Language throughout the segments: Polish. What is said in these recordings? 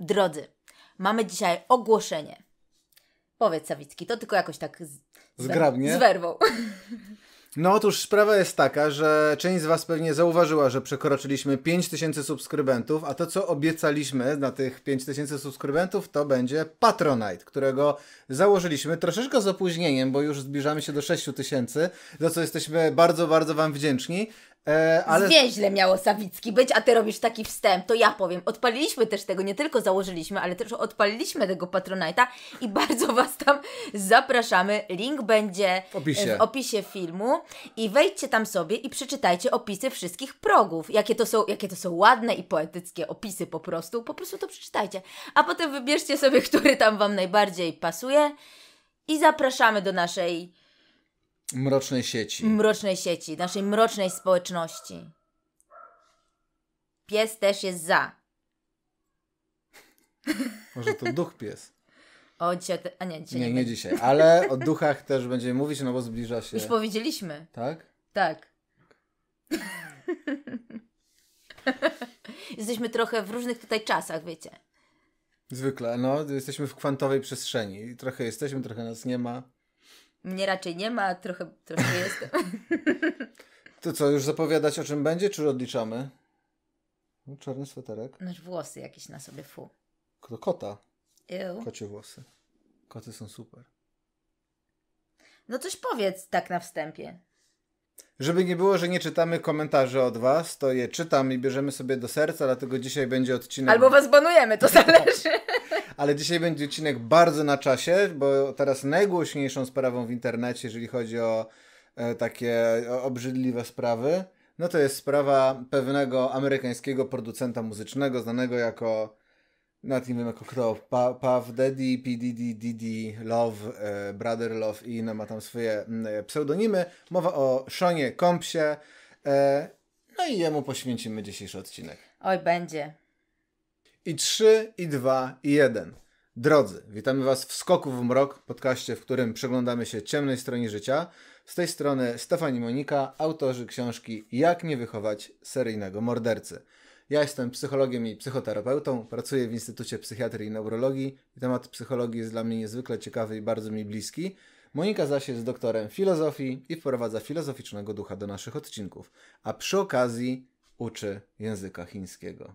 Drodzy, mamy dzisiaj ogłoszenie. Powiedz, Sawicki, to tylko jakoś tak z... zgrabnie. Z werwą. No otóż sprawa jest taka, że część z Was pewnie zauważyła, że przekroczyliśmy 5000 subskrybentów, a to co obiecaliśmy na tych 5000 subskrybentów to będzie Patronite, którego założyliśmy troszeczkę z opóźnieniem, bo już zbliżamy się do 6000, za co jesteśmy bardzo, bardzo Wam wdzięczni, E, ale... Zwięźle miało Sawicki być, a ty robisz taki wstęp, to ja powiem. Odpaliliśmy też tego, nie tylko założyliśmy, ale też odpaliliśmy tego Patronite'a i bardzo Was tam zapraszamy. Link będzie w opisie. w opisie filmu i wejdźcie tam sobie i przeczytajcie opisy wszystkich progów. Jakie to są, jakie to są ładne i poetyckie opisy po prostu. Po prostu to przeczytajcie. A potem wybierzcie sobie, który tam Wam najbardziej pasuje i zapraszamy do naszej Mrocznej sieci. Mrocznej sieci, naszej mrocznej społeczności. Pies też jest za. Może to duch pies. O, dzisiaj. Te... A nie, dzisiaj. Nie, nie, nie dzisiaj. Ale o duchach też będziemy mówić, no bo zbliża się. Już powiedzieliśmy. Tak? Tak. jesteśmy trochę w różnych tutaj czasach, wiecie. Zwykle, no, jesteśmy w kwantowej przestrzeni. Trochę jesteśmy, trochę nas nie ma. Mnie raczej nie ma, trochę, trochę jestem. To co, już zapowiadać o czym będzie, czy odliczamy? No, czarny sweterek. Masz włosy jakieś na sobie, fu. kto kota. Ew. Kocie włosy. Koty są super. No coś powiedz tak na wstępie. Żeby nie było, że nie czytamy komentarzy od Was, to je czytam i bierzemy sobie do serca, dlatego dzisiaj będzie odcinek. Albo Was banujemy, to zależy. Ale dzisiaj będzie odcinek bardzo na czasie, bo teraz najgłośniejszą sprawą w internecie, jeżeli chodzi o e, takie obrzydliwe sprawy, no to jest sprawa pewnego amerykańskiego producenta muzycznego, znanego jako na tym jako kto pa, Paw, Daddy, PDD, Love, e, Brother Love i inne ma tam swoje e, pseudonimy. Mowa o Szonie Kompsie. E, no i jemu poświęcimy dzisiejszy odcinek. Oj, będzie. I trzy i dwa i jeden Drodzy, witamy Was w Skoku w Mrok, podcaście, w którym przeglądamy się ciemnej stronie życia. Z tej strony Stefani Monika, autorzy książki Jak nie wychować seryjnego mordercy. Ja jestem psychologiem i psychoterapeutą, pracuję w Instytucie Psychiatrii i Neurologii temat psychologii jest dla mnie niezwykle ciekawy i bardzo mi bliski. Monika zaś jest doktorem filozofii i wprowadza filozoficznego ducha do naszych odcinków, a przy okazji uczy języka chińskiego.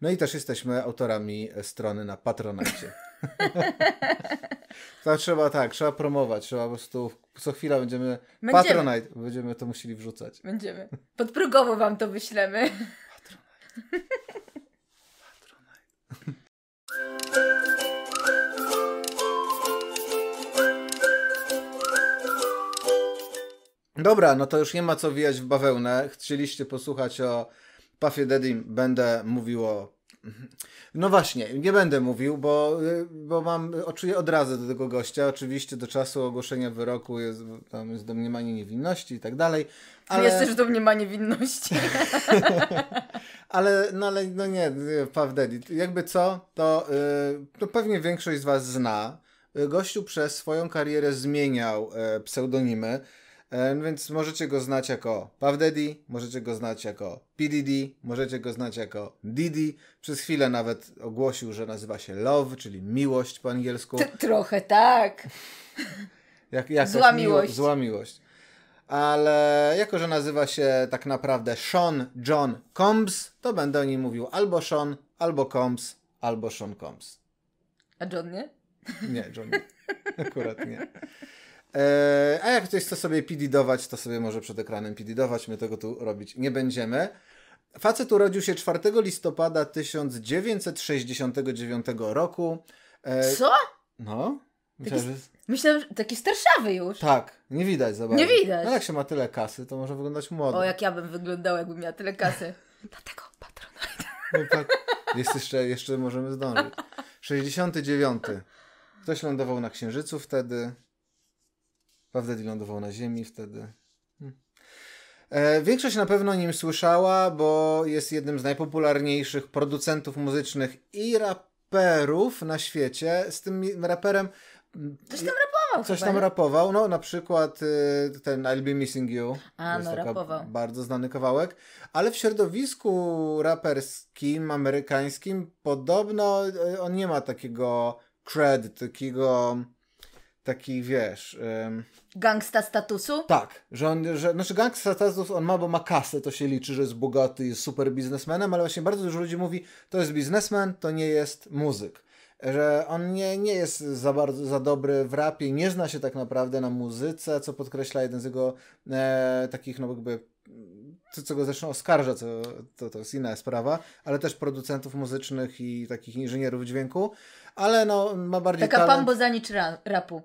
No i też jesteśmy autorami strony na Patronacie. to trzeba tak, trzeba promować, trzeba po prostu co chwila będziemy, będziemy. Patronite, będziemy to musieli wrzucać. Będziemy. Podprogowo wam to wyślemy. Patronite. Patronite. Dobra, no to już nie ma co wijać w bawełnę. Chcieliście posłuchać o Puffy Dedim. Będę mówił o Mhm. No właśnie, nie będę mówił, bo, y, bo mam, od odrazę do tego gościa. Oczywiście do czasu ogłoszenia wyroku jest, tam jest domniemanie niewinności i tak dalej. Ale... Jest też domniemanie winności. ale, no, ale no nie, nie Puff Jakby co, to, y, to pewnie większość z Was zna. Y, gościu przez swoją karierę zmieniał pseudonimy. Więc możecie go znać jako Puff możecie go znać jako PDD, możecie go znać jako Didi. Przez chwilę nawet ogłosił, że nazywa się Love, czyli miłość po angielsku. T trochę tak. Jak, jak zła miłość. Miło, zła miłość. Ale jako, że nazywa się tak naprawdę Sean John Combs, to będę o nim mówił albo Sean, albo Combs, albo Sean Combs. A John nie? Nie, John nie. Akurat nie. E, a jak ktoś chce sobie pididować, to sobie może przed ekranem pididować. My tego tu robić nie będziemy. Facet urodził się 4 listopada 1969 roku. E, Co? No. Myślę, taki, że... taki starszawy już. Tak, nie widać za bardzo. Nie widać. No jak się ma tyle kasy, to może wyglądać młodo. O, jak ja bym wyglądał, jakbym miała tyle kasy. Dlatego patronite. No tak. Jest jeszcze, jeszcze możemy zdążyć. 69. Ktoś lądował na Księżycu wtedy. Pawdedi wylądował na ziemi wtedy. Hmm. E, większość na pewno o nim słyszała, bo jest jednym z najpopularniejszych producentów muzycznych i raperów na świecie. Z tym raperem... Mm, coś tam rapował. Coś chyba, tam rapował. No na przykład y, ten I'll Be Missing You. A, no rapował. Bardzo znany kawałek. Ale w środowisku raperskim, amerykańskim podobno y, on nie ma takiego cred, takiego taki, wiesz... Gangsta statusu? Tak, że on, że, znaczy gangsta statusu on ma, bo ma kasę, to się liczy, że jest bogaty, jest super biznesmenem, ale właśnie bardzo dużo ludzi mówi, to jest biznesmen, to nie jest muzyk. Że on nie, nie jest za bardzo za dobry w rapie, nie zna się tak naprawdę na muzyce, co podkreśla jeden z jego e, takich, no jakby to, co go zresztą oskarża, to, to, to jest inna sprawa, ale też producentów muzycznych i takich inżynierów dźwięku, ale no ma bardziej Taka talent... pambozanicz rapu.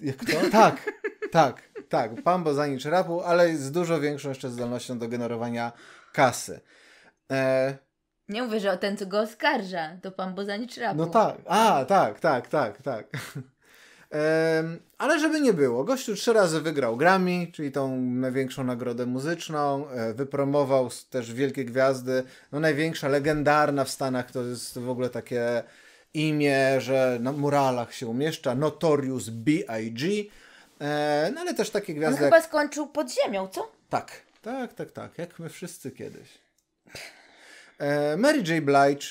Jak Tak, tak, tak. Pan nic rapu, ale z dużo większą jeszcze zdolnością do generowania kasy. E... Nie mówię, że o ten, co go oskarża, to pan nic rapu. No tak, a, tak, tak, tak, tak. Ale żeby nie było, gościu trzy razy wygrał Grammy, czyli tą największą nagrodę muzyczną, e, wypromował też wielkie gwiazdy. No największa, legendarna w Stanach, to jest w ogóle takie imię, że na muralach się umieszcza, Notorious B.I.G., e, no ale też takie gwiazdy... On chyba jak... skończył pod ziemią, co? Tak, tak, tak, tak, jak my wszyscy kiedyś. E, Mary J. Blige,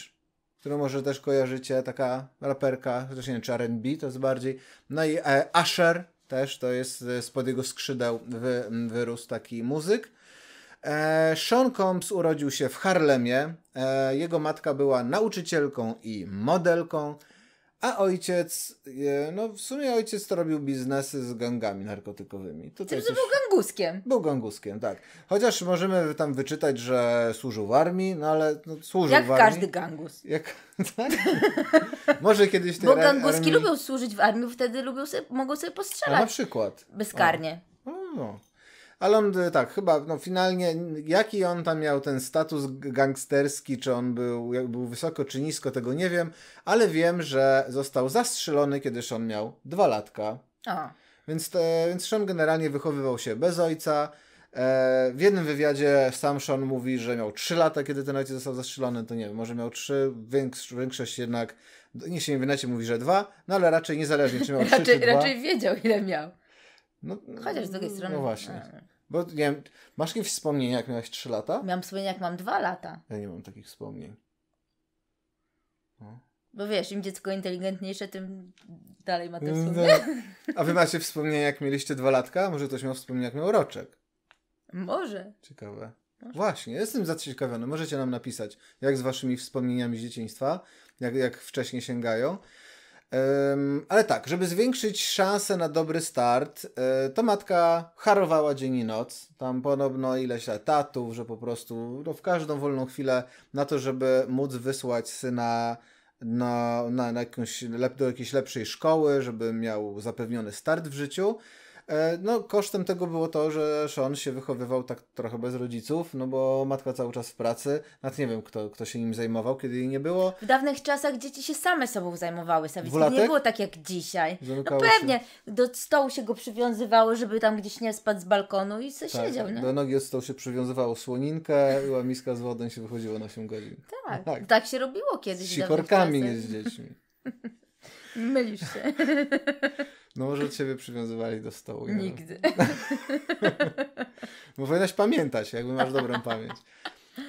którą może też kojarzycie, taka raperka, chociaż nie wiem, czy R&B to jest bardziej. No i Asher e, też, to jest spod jego skrzydeł wy, wyrósł taki muzyk. E, Sean Combs urodził się w Harlemie. E, jego matka była nauczycielką i modelką, a ojciec, e, no w sumie ojciec to robił biznesy z gangami narkotykowymi. Czyli, coś... był ganguskiem. Był ganguskiem, tak. Chociaż możemy tam wyczytać, że służył w armii, no ale no, służył Jak w armii. każdy gangus. Jak tak? Może kiedyś tej Bo ganguski armii... lubią służyć w armii, wtedy lubią sobie, mogą sobie postrzelać. A na przykład. Bezkarnie. O. O. Ale on e, tak, chyba no finalnie, jaki on tam miał ten status gangsterski, czy on był, jak był wysoko, czy nisko, tego nie wiem, ale wiem, że został zastrzelony, kiedy on miał dwa latka. Aha. Więc, te, więc Sean generalnie wychowywał się bez ojca. E, w jednym wywiadzie sam Sean mówi, że miał 3 lata, kiedy ten ojciec został zastrzelony, to nie wiem, może miał 3, większość, większość jednak, Nie się nie wynacie mówi, że 2, no ale raczej niezależnie, czy miał 3 raczej, czy 2. Raczej wiedział, ile miał. No, Chociaż z drugiej no strony. No właśnie. E, bo nie wiem, masz jakieś wspomnienia, jak miałeś 3 lata? Miałam wspomnienia, jak mam 2 lata. Ja nie mam takich wspomnień. No. Bo wiesz, im dziecko inteligentniejsze, tym dalej ma te mm, wspomnienia. No. A wy macie wspomnienia, jak mieliście 2 latka? Może ktoś miał wspomnienia, jak miał roczek? Może. Ciekawe. Może. Właśnie, jestem zaciekawiony. Możecie nam napisać, jak z waszymi wspomnieniami z dzieciństwa, jak, jak wcześniej sięgają ale tak, żeby zwiększyć szansę na dobry start, e, to matka harowała dzień i noc. Tam podobno ileś etatów, że po prostu no, w każdą wolną chwilę na to, żeby móc wysłać syna na, na, na jakąś, do jakiejś lepszej szkoły, żeby miał zapewniony start w życiu. E, no, kosztem tego było to, że Sean się wychowywał tak trochę bez rodziców, no bo matka cały czas w pracy. Nawet nie wiem, kto, kto się nim zajmował, kiedy jej nie było. W dawnych czasach dzieci się same sobą zajmowały, Dwulatek? nie było tak jak dzisiaj. No Zamykało no pewnie, się. do stołu się go przywiązywało, żeby tam gdzieś nie spadł z balkonu i sobie tak, siedział, nie? Do nogi od stołu się przywiązywało słoninkę, była miska z wodą się wychodziło na 8 godzin. Tak, tak, tak się robiło kiedyś. Z sikorkami, nie z dziećmi. Mylisz się. No może ciebie przywiązywali do stołu. Ja Nigdy. No. Bo powinnaś pamiętać, jakby masz dobrą pamięć.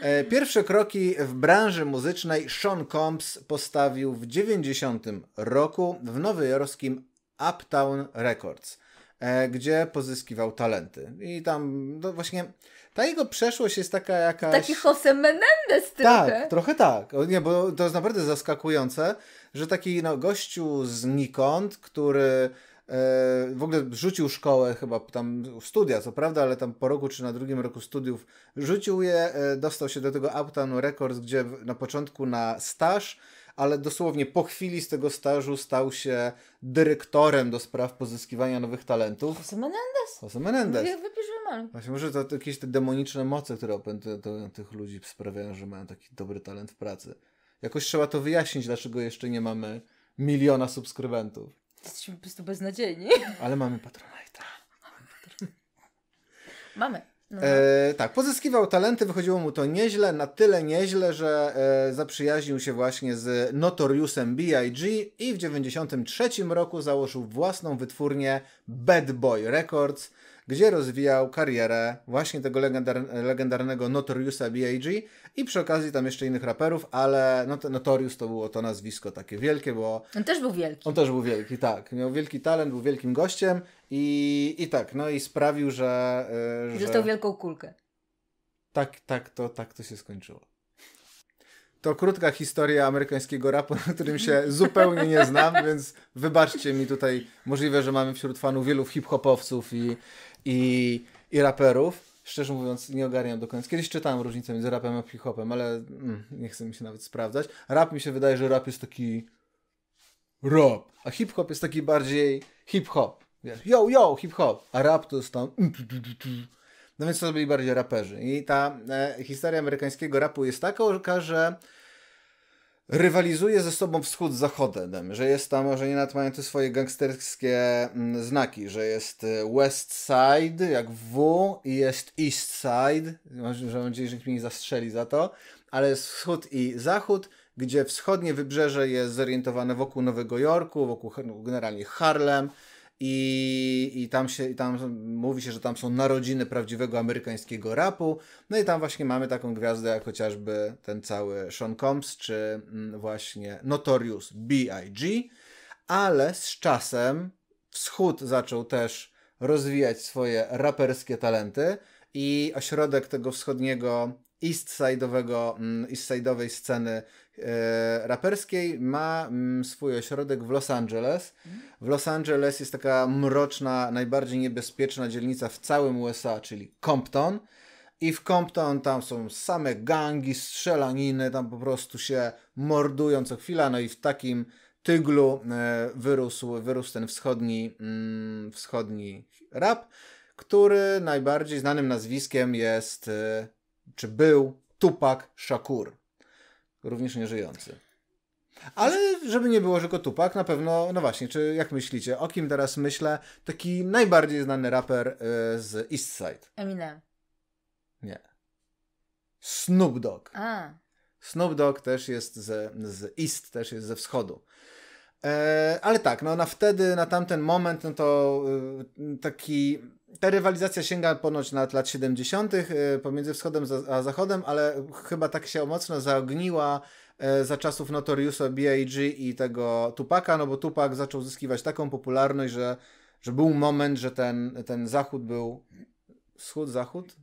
E, pierwsze kroki w branży muzycznej Sean Combs postawił w 90 roku w nowojorskim Uptown Records, e, gdzie pozyskiwał talenty. I tam no właśnie ta jego przeszłość jest taka jakaś... Taki Jose Menendez tak, trochę. Tak, trochę tak. nie, bo to jest naprawdę zaskakujące, że taki no, gościu znikąd, który e, w ogóle rzucił szkołę, chyba tam studia, co prawda, ale tam po roku czy na drugim roku studiów rzucił je, e, dostał się do tego Uptown Records, gdzie na początku na staż ale dosłownie po chwili z tego stażu stał się dyrektorem do spraw pozyskiwania nowych talentów. Jose Menendez. Jose Menendez. Jak wypisz wymal. Właśnie, może to, to, jakieś te demoniczne moce, które opętują tych ludzi sprawiają, że mają taki dobry talent w pracy. Jakoś trzeba to wyjaśnić, dlaczego jeszcze nie mamy miliona subskrybentów. Jesteśmy po prostu beznadziejni. Ale mamy patrona Mamy Patronite'a. Mamy. No. E, tak, pozyskiwał talenty, wychodziło mu to nieźle, na tyle nieźle, że e, zaprzyjaźnił się właśnie z Notoriusem B.I.G. i w 1993 roku założył własną wytwórnię Bad Boy Records, gdzie rozwijał karierę właśnie tego legendar legendarnego Notoriusa B.I.G. i przy okazji tam jeszcze innych raperów, ale Not Notorius to było to nazwisko takie wielkie, bo... On też był wielki. On też był wielki, tak. Miał wielki talent, był wielkim gościem i, i tak, no i sprawił, że... Yy, że... Dostał wielką kulkę. Tak, tak to, tak to się skończyło. To krótka historia amerykańskiego rapu, na którym się zupełnie nie znam, więc wybaczcie mi tutaj. Możliwe, że mamy wśród fanów wielu hip-hopowców i, i, i raperów. Szczerze mówiąc, nie ogarniam do końca. Kiedyś czytałem różnicę między rapem a hip-hopem, ale mm, nie chcę mi się nawet sprawdzać. Rap mi się wydaje, że rap jest taki rap, a hip-hop jest taki bardziej hip-hop. Wiesz, yo, yo, hip-hop, a rap to jest tam... Mm, no więc to byli bardziej raperzy. I ta e, historia amerykańskiego rapu jest taka, że rywalizuje ze sobą wschód z zachodem, że jest tam, że nie nawet mają te swoje gangsterskie mm, znaki, że jest y, West Side jak W i jest East Side, że mam nadzieję, że nikt mnie nie zastrzeli za to, ale jest wschód i zachód, gdzie wschodnie wybrzeże jest zorientowane wokół Nowego Jorku, wokół no, generalnie Harlem, i, i tam się i tam mówi się, że tam są narodziny prawdziwego amerykańskiego rapu. No i tam właśnie mamy taką gwiazdę jak chociażby ten cały Sean Combs czy mm, właśnie Notorious B.I.G. Ale z czasem wschód zaczął też rozwijać swoje raperskie talenty i ośrodek tego wschodniego eastside'owej east mm, sceny e, raperskiej ma m, mm, swój ośrodek w Los Angeles. W Los Angeles jest taka mroczna, najbardziej niebezpieczna dzielnica w całym USA, czyli Compton. I w Compton tam są same gangi, strzelaniny, tam po prostu się mordują co chwila. No i w takim tyglu e, wyrósł, wyrósł ten wschodni, mm, wschodni rap, który najbardziej znanym nazwiskiem jest e, czy był Tupak Shakur, również nieżyjący. Ale żeby nie było, że go Tupak, na pewno, no właśnie, czy jak myślicie, o kim teraz myślę, taki najbardziej znany raper y, z Eastside? Eminem. Nie. Snoop Dogg. A. Snoop Dogg też jest z, z East, też jest ze wschodu. E, ale tak, no na wtedy, na tamten moment, no to y, taki. Ta rywalizacja sięga ponoć na lat 70. Y, pomiędzy wschodem a zachodem, ale chyba tak się mocno zaogniła e, za czasów Notoriusa B.I.G. i tego Tupaka, no bo Tupak zaczął zyskiwać taką popularność, że, że był moment, że ten, ten zachód był. Wschód, zachód?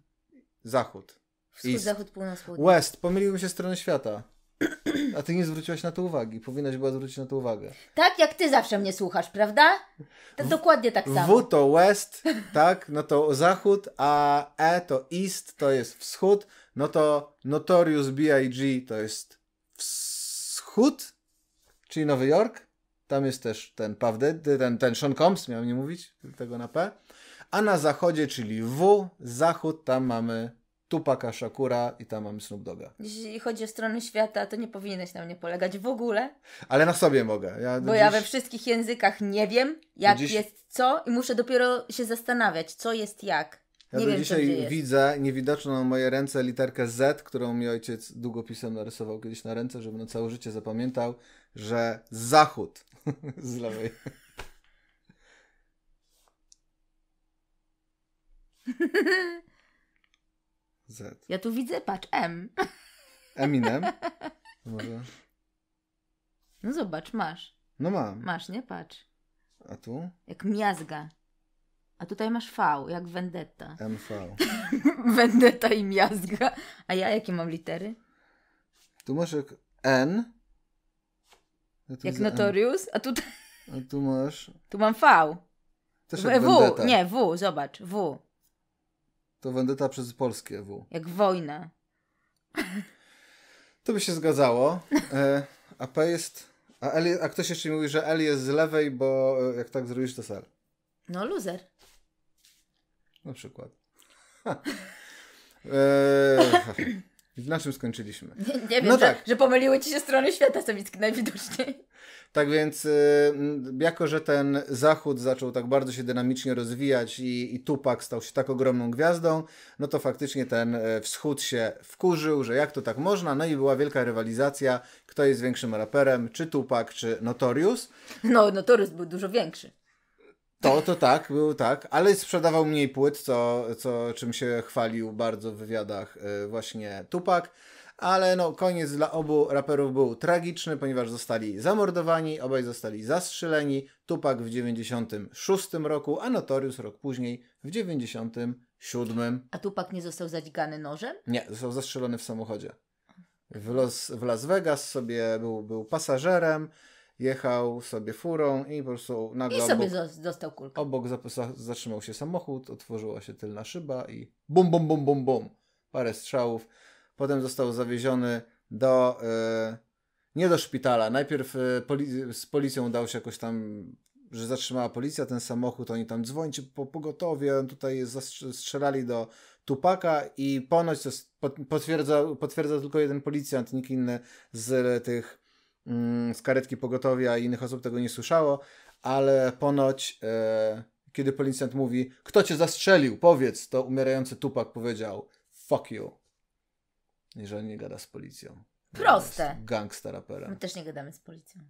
Zachód. Wschód, East. zachód, północ, południe. West, pomyliłem się strony świata. A ty nie zwróciłaś na to uwagi. Powinnaś była zwrócić na to uwagę. Tak, jak ty zawsze mnie słuchasz, prawda? To w, dokładnie tak samo. W to west, tak? No to zachód, a E to east, to jest wschód. No to Notorious B.I.G. to jest wschód, czyli Nowy Jork. Tam jest też ten Puff Daddy, ten, ten Sean Combs, miałem nie mówić tego na P. A na zachodzie, czyli W, zachód, tam mamy Tupaka Shakura i tam mamy Snoop Doga. Jeśli chodzi o strony świata, to nie powinieneś na mnie polegać w ogóle. Ale na sobie mogę. Ja bo dziś... ja we wszystkich językach nie wiem, jak dziś... jest co i muszę dopiero się zastanawiać, co jest jak. Ja nie do wiem, dzisiaj widzę niewidoczną na moje ręce literkę Z, którą mi ojciec długopisem narysował kiedyś na ręce, żebym na całe życie zapamiętał, że zachód z lewej. Z. Ja tu widzę, patrz, M. Eminem? No może. No zobacz, masz. No mam. Masz, nie? Patrz. A tu? Jak miazga. A tutaj masz V, jak Vendetta. MV. vendetta i miazga. A ja jakie mam litery? Tu masz jak N. jak Notorious, M. a tutaj... A tu masz... Tu mam V. Też w, w, nie, W, zobacz, W. To Vendetta przez polskie W. Jak wojna. To by się zgadzało. E, a P jest... A, L, a ktoś jeszcze mówi, że L jest z lewej, bo e, jak tak zrobisz, to ser. No, loser. Na przykład. eee, Na czym skończyliśmy? Nie, nie wiem, no że, tak. że pomyliły ci się strony świata sowieckie najwidoczniej. Tak więc, y, jako że ten Zachód zaczął tak bardzo się dynamicznie rozwijać i, i Tupak stał się tak ogromną gwiazdą, no to faktycznie ten e, Wschód się wkurzył, że jak to tak można, no i była wielka rywalizacja, kto jest większym raperem, czy Tupak, czy Notorius. No, Notorius był dużo większy. To, to tak, był tak, ale sprzedawał mniej płyt, co, co czym się chwalił bardzo w wywiadach y, właśnie Tupak. Ale no, koniec dla obu raperów był tragiczny, ponieważ zostali zamordowani, obaj zostali zastrzeleni. Tupak w 96 roku, a Notorius rok później w 97. A Tupak nie został zadzigany nożem? Nie, został zastrzelony w samochodzie. W, w Las Vegas sobie był, był pasażerem jechał sobie furą i po prostu nagle I sobie obok, dostał kulkę. Obok zatrzymał się samochód, otworzyła się tylna szyba i bum, bum, bum, bum, bum. Parę strzałów. Potem został zawieziony do... E, nie do szpitala. Najpierw e, poli z policją dał się jakoś tam że zatrzymała policja ten samochód, oni tam dzwońcie po pogotowie, on tutaj strzelali do Tupaka i ponoć, to potwierdza, potwierdza tylko jeden policjant, nikt inny z e, tych Mm, z karetki pogotowia i innych osób tego nie słyszało, ale ponoć, e, kiedy policjant mówi, kto cię zastrzelił, powiedz, to umierający Tupak powiedział, fuck you. Jeżeli nie gada z policją. Proste. Gangsta rapera. My też nie gadamy z policją.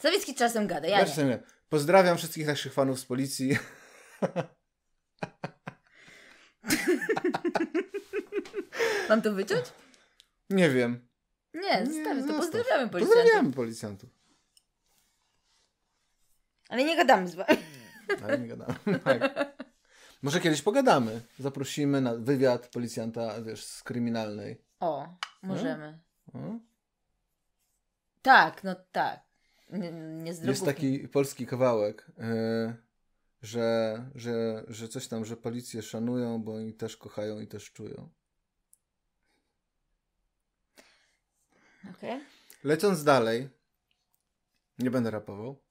Zawiecki czasem gada, ja, ja nie. nie. Pozdrawiam wszystkich naszych fanów z policji. Mam to wyciąć? Nie wiem. Nie, zostawię to. Pozdrawiamy policjantów. Pozdrawiamy policjantów. Ale nie gadamy z wami. Ale nie gadamy, tak. Może kiedyś pogadamy. Zaprosimy na wywiad policjanta, wiesz, z kryminalnej. O, możemy. Hmm? Tak, no tak. Nie, nie Jest taki polski kawałek, yy, że, że, że coś tam, że policję szanują, bo oni też kochają i też czują. Okay. Lecąc dalej, nie będę rapował.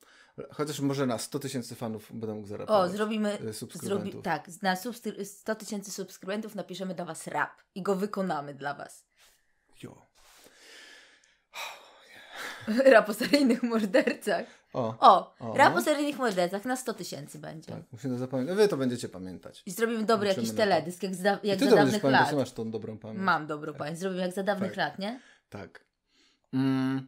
Chociaż może na 100 tysięcy fanów będę mógł zarapować. O, zrobimy. E, subskrybentów. Zrobi, tak, na 100 tysięcy subskrybentów napiszemy dla Was rap i go wykonamy dla Was. Jo. rap o seryjnych mordercach. O, o, o rap o seryjnych mordercach na 100 tysięcy będzie. Tak, musimy zapamiętać. Wy to będziecie pamiętać. I zrobimy dobry Zobaczymy jakiś teledysk, jak, za, jak I ty za dawnych pamiętasz, lat. Masz tą dobrą pamięć. Mam dobrą tak. pamięć. Zrobimy jak za dawnych tak. lat, nie? Tak. Mm.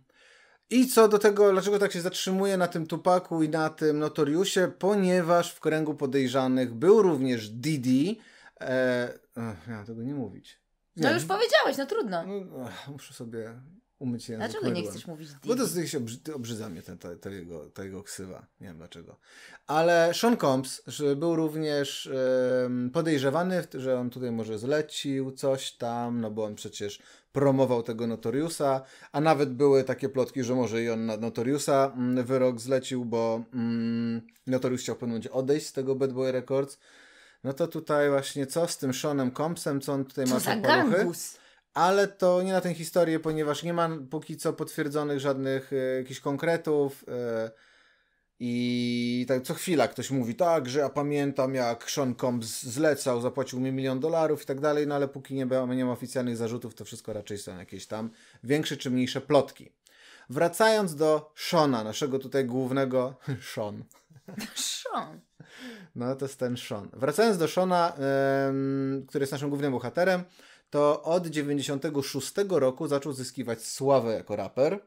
I co do tego, dlaczego tak się zatrzymuje na tym Tupaku i na tym Notoriusie? Ponieważ w kręgu podejrzanych był również Didi. E, ech, ja tego nie mówić. No nie. No już powiedziałeś, no trudno. No, ach, muszę sobie umyć język. Dlaczego nie chcesz mówić Didi? Bo to się obrzy, obrzydza mnie ten, ta, ta, jego, ta jego ksywa. Nie wiem dlaczego. Ale Sean Combs był również e, podejrzewany, że on tutaj może zlecił coś tam, no bo on przecież promował tego Notoriusa, a nawet były takie plotki, że może i on na Notoriusa mm, wyrok zlecił, bo mm, Notorius chciał pewnie odejść z tego Bad Boy Records. No to tutaj właśnie co z tym Seanem Compsem, co on tutaj co ma za paluchy? Gangus? ale to nie na tę historię, ponieważ nie ma póki co potwierdzonych żadnych y, jakichś konkretów. Y, i tak co chwila ktoś mówi, tak, że ja pamiętam jak Sean Combs zlecał, zapłacił mi milion dolarów i tak dalej, no ale póki nie, nie ma oficjalnych zarzutów, to wszystko raczej są jakieś tam większe czy mniejsze plotki. Wracając do Shona, naszego tutaj głównego Sean. Sean. No to jest ten Sean. Wracając do Shona, który jest naszym głównym bohaterem, to od 96 roku zaczął zyskiwać sławę jako raper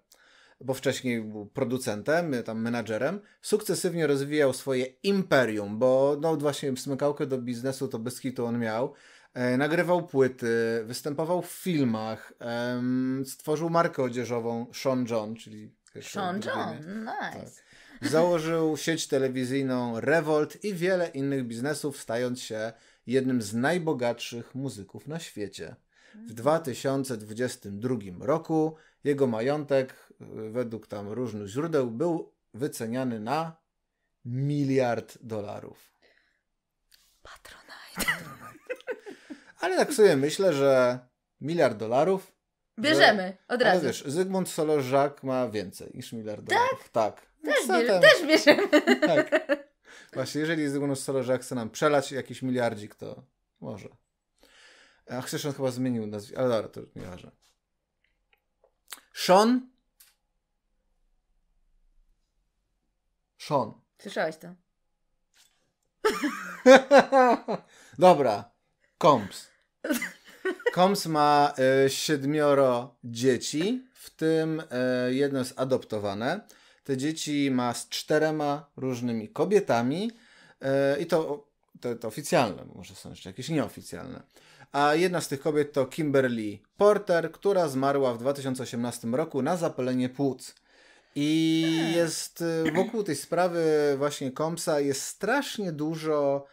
bo wcześniej był producentem, tam menadżerem, sukcesywnie rozwijał swoje imperium, bo no właśnie smykałkę do biznesu to byski tu on miał. E, nagrywał płyty, występował w filmach, e, stworzył markę odzieżową Sean John, czyli... Sean John, tak. nice. Tak. Założył sieć telewizyjną Revolt i wiele innych biznesów, stając się jednym z najbogatszych muzyków na świecie. W 2022 mm. roku jego majątek według tam różnych źródeł był wyceniany na miliard dolarów. Patronite. Patronite. Ale tak sobie myślę, że miliard dolarów. Bierzemy od razu. Ale wiesz, Zygmunt Solorzak ma więcej niż miliard tak? dolarów. Tak. Też, bier- też bierzemy. Tak. Właśnie, jeżeli Zygmunt Solorzak chce nam przelać jakiś miliardzik, to może. A Chrzeszon chyba zmienił nazwisko, ale dobra, to nie ważne. Sean Sean. Słyszałeś to? Dobra. Combs. Combs ma y, siedmioro dzieci, w tym y, jedno jest adoptowane. Te dzieci ma z czterema różnymi kobietami y, i to, to, to oficjalne, może są jeszcze jakieś nieoficjalne. A jedna z tych kobiet to Kimberly Porter, która zmarła w 2018 roku na zapalenie płuc. I jest y, wokół tej sprawy właśnie Komsa jest strasznie dużo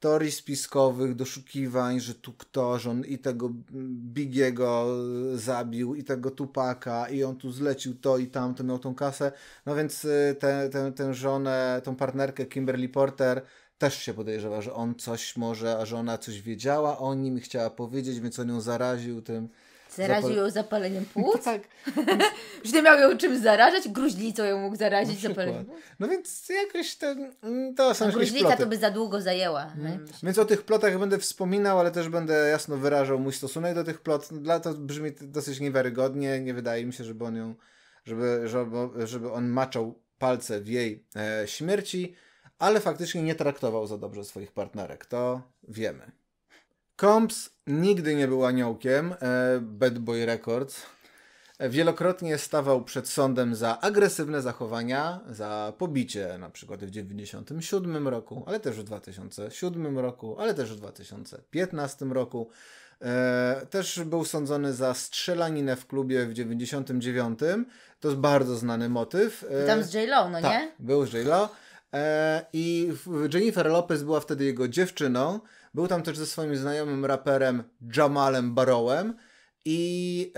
teorii spiskowych, doszukiwań, że tu ktoś on i tego Bigiego y, zabił, i tego Tupaka, i on tu zlecił to i tamto, miał tą kasę. No więc y, tę te, te, żonę, tą partnerkę Kimberly Porter też się podejrzewa, że on coś może, a żona coś wiedziała o nim i chciała powiedzieć, więc on ją zaraził tym Zaraził Zapal... ją zapaleniem płuc? tak. Już nie miał ją czym zarażać, gruźlicą ją mógł zarazić zapaleniem No więc jakoś ten, mm, to są no, Gruźlica ploty. to by za długo zajęła. Mm. Więc o tych plotach będę wspominał, ale też będę jasno wyrażał mój stosunek do tych plot. Dla to brzmi dosyć niewiarygodnie, nie wydaje mi się, żeby on ją, żeby, żeby, żeby on maczał palce w jej e, śmierci, ale faktycznie nie traktował za dobrze swoich partnerek, to wiemy. Combs nigdy nie był aniołkiem e, Bad Boy Records. E, wielokrotnie stawał przed sądem za agresywne zachowania, za pobicie, na przykład w 1997 roku, ale też w 2007 roku, ale też w 2015 roku. E, też był sądzony za strzelaninę w klubie w 99. To jest bardzo znany motyw. Tam z J-Lo, no tak, nie? był z J-Lo. I Jennifer Lopez była wtedy jego dziewczyną. Był tam też ze swoim znajomym raperem Jamalem Barrowem. I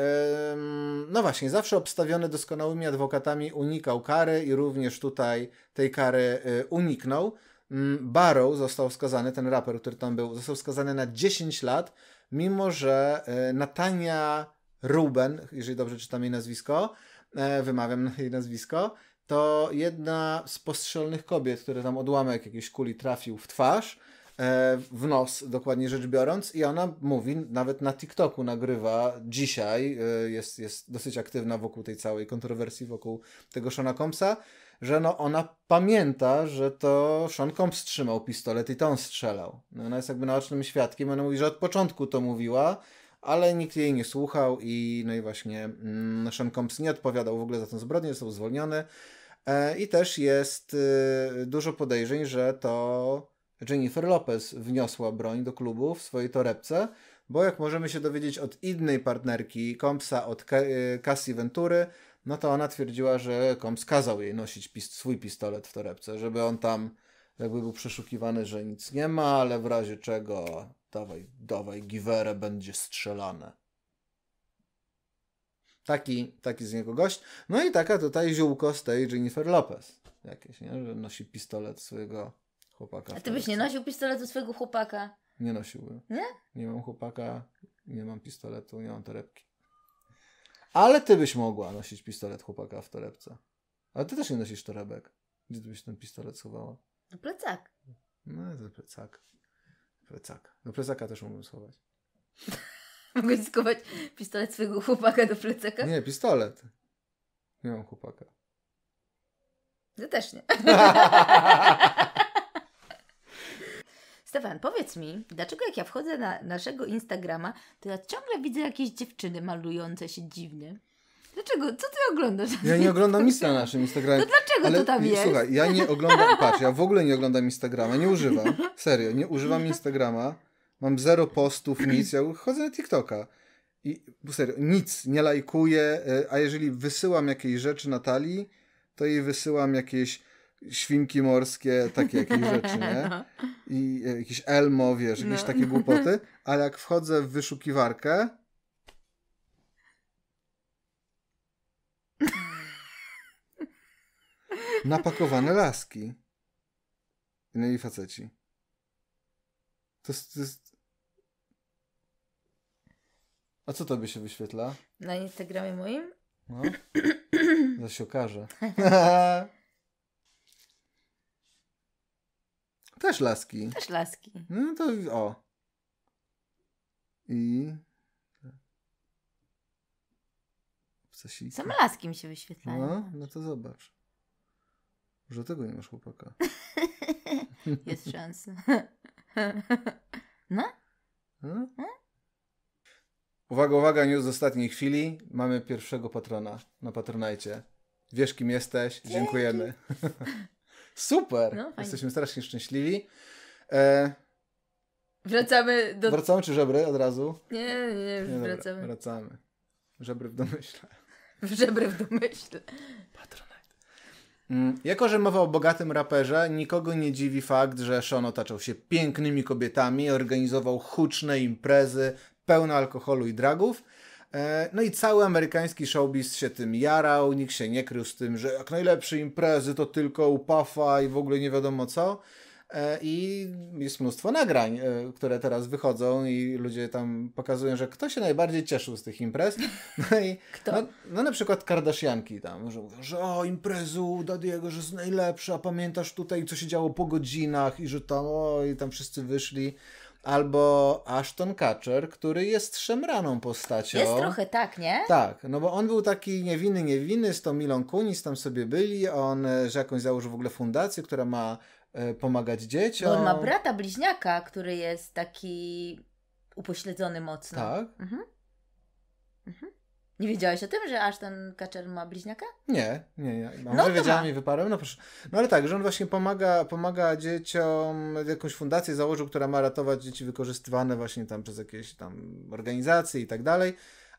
no właśnie, zawsze obstawiony doskonałymi adwokatami unikał kary i również tutaj tej kary y, uniknął. Mm, Barrow został skazany, ten raper, który tam był, został skazany na 10 lat, mimo że y, Natania Ruben, jeżeli dobrze czytam jej nazwisko, e, wymawiam jej nazwisko, to jedna z postrzelnych kobiet, które tam odłamek jakiejś kuli trafił w twarz, E, w nos, dokładnie rzecz biorąc, i ona mówi, nawet na TikToku nagrywa dzisiaj, e, jest, jest dosyć aktywna wokół tej całej kontrowersji wokół tego Shona Combsa, że no ona pamięta, że to Sean Combs trzymał pistolet i to on strzelał. No ona jest jakby naocznym świadkiem, ona mówi, że od początku to mówiła, ale nikt jej nie słuchał i no i właśnie mm, Sean Combs nie odpowiadał w ogóle za tę zbrodnię, został zwolniony. E, I też jest dużo podejrzeń, że to Jennifer Lopez wniosła broń do klubu w swojej torebce, bo jak możemy się dowiedzieć od innej partnerki Compsa, od e, Cassie Ventury, no to ona twierdziła, że Combs kazał jej nosić pist swój pistolet w torebce, żeby on tam jakby był przeszukiwany, że nic nie ma, ale w razie czego dawaj, dawaj, giwere będzie strzelane. Taki, taki z niego gość. No i taka tutaj ziółko z tej Jennifer Lopez. Jakieś, nie? Że nosi pistolet swojego chłopaka. A ty byś nie nosił pistoletu swojego chłopaka? Nie nosiłbym. Nie? Nie mam chłopaka, nie mam pistoletu, nie mam torebki. Ale ty byś mogła nosić pistolet chłopaka w torebce. Ale ty też nie nosisz torebek. Gdzie ty byś ten pistolet schowała? Do plecak. No, to plecak. Plecak. Do plecaka też mógłbym schować. Mogłeś schować pistolet swojego chłopaka do plecaka? Nie, pistolet. Nie mam chłopaka. Ja też nie. Stefan, powiedz mi, dlaczego jak ja wchodzę na naszego Instagrama, to ja ciągle widzę jakieś dziewczyny malujące się dziwnie? Dlaczego? Co ty oglądasz? Ja nie oglądam nic na naszym Instagramie. To dlaczego ale, to tam jest? Słuchaj, ja nie oglądam, patrz, ja w ogóle nie oglądam Instagrama, nie używam. Serio, nie używam Instagrama. Mam zero postów, nic. Ja chodzę na TikToka. I serio, nic, nie lajkuję, e, a jeżeli wysyłam jakieś rzeczy Natalii, to jej wysyłam jakieś świnki morskie, takie jakieś rzeczy, nie? No. I e, jakieś Elmo, wiesz, jakieś no. takie głupoty, ale jak wchodzę w wyszukiwarkę, napakowane laski. No i faceci. To jest, to jest... A co tobie się wyświetla? Na Instagramie moim? No. Zaś się okaże. Też laski. Też laski. No to o. I. Psasiki. Same laski mi się wyświetlają. No, no to zobacz. Że tego nie masz chłopaka. Jest szansa. No? Hmm? Uwaga, uwaga, news z ostatniej chwili. Mamy pierwszego patrona na Patronajcie. Wiesz, kim jesteś. Dzięki. Dziękujemy. Super! No, Jesteśmy strasznie szczęśliwi. E... Wracamy do... Wracamy czy żebry od razu? Nie, nie, nie wracamy. Dobra, wracamy. Żebry w domyśle. W żebry w domyśle. Patronite. Mm, jako, że mowa o bogatym raperze, nikogo nie dziwi fakt, że Sean otaczał się pięknymi kobietami, organizował huczne imprezy, pełne alkoholu i dragów – E, no i cały amerykański showbiz się tym jarał, nikt się nie krył z tym, że jak najlepsze imprezy to tylko upafa i w ogóle nie wiadomo co. E, I jest mnóstwo nagrań, e, które teraz wychodzą i ludzie tam pokazują, że kto się najbardziej cieszył z tych imprez. No i kto? No, no na przykład Kardashianki tam, że mówią, że o imprezu Dadiego, że jest najlepsza, pamiętasz tutaj co się działo po godzinach i że tam o i tam wszyscy wyszli albo Ashton Kutcher, który jest szemraną postacią. Jest trochę tak, nie? Tak, no bo on był taki niewinny, niewinny, z tą Milą Kunis tam sobie byli, on e, że jakąś założył w ogóle fundację, która ma y, pomagać dzieciom. Bo on ma brata bliźniaka, który jest taki upośledzony mocno. Tak? Mhm. Mhm. Nie wiedziałeś o tym, że aż ten Kaczer ma bliźniaka? Nie, nie, nie. No mam, no, że wiedziałam ma. i wyparłem, no proszę. No ale tak, że on właśnie pomaga, pomaga dzieciom, jakąś fundację założył, która ma ratować dzieci wykorzystywane właśnie tam przez jakieś tam organizacje i tak dalej.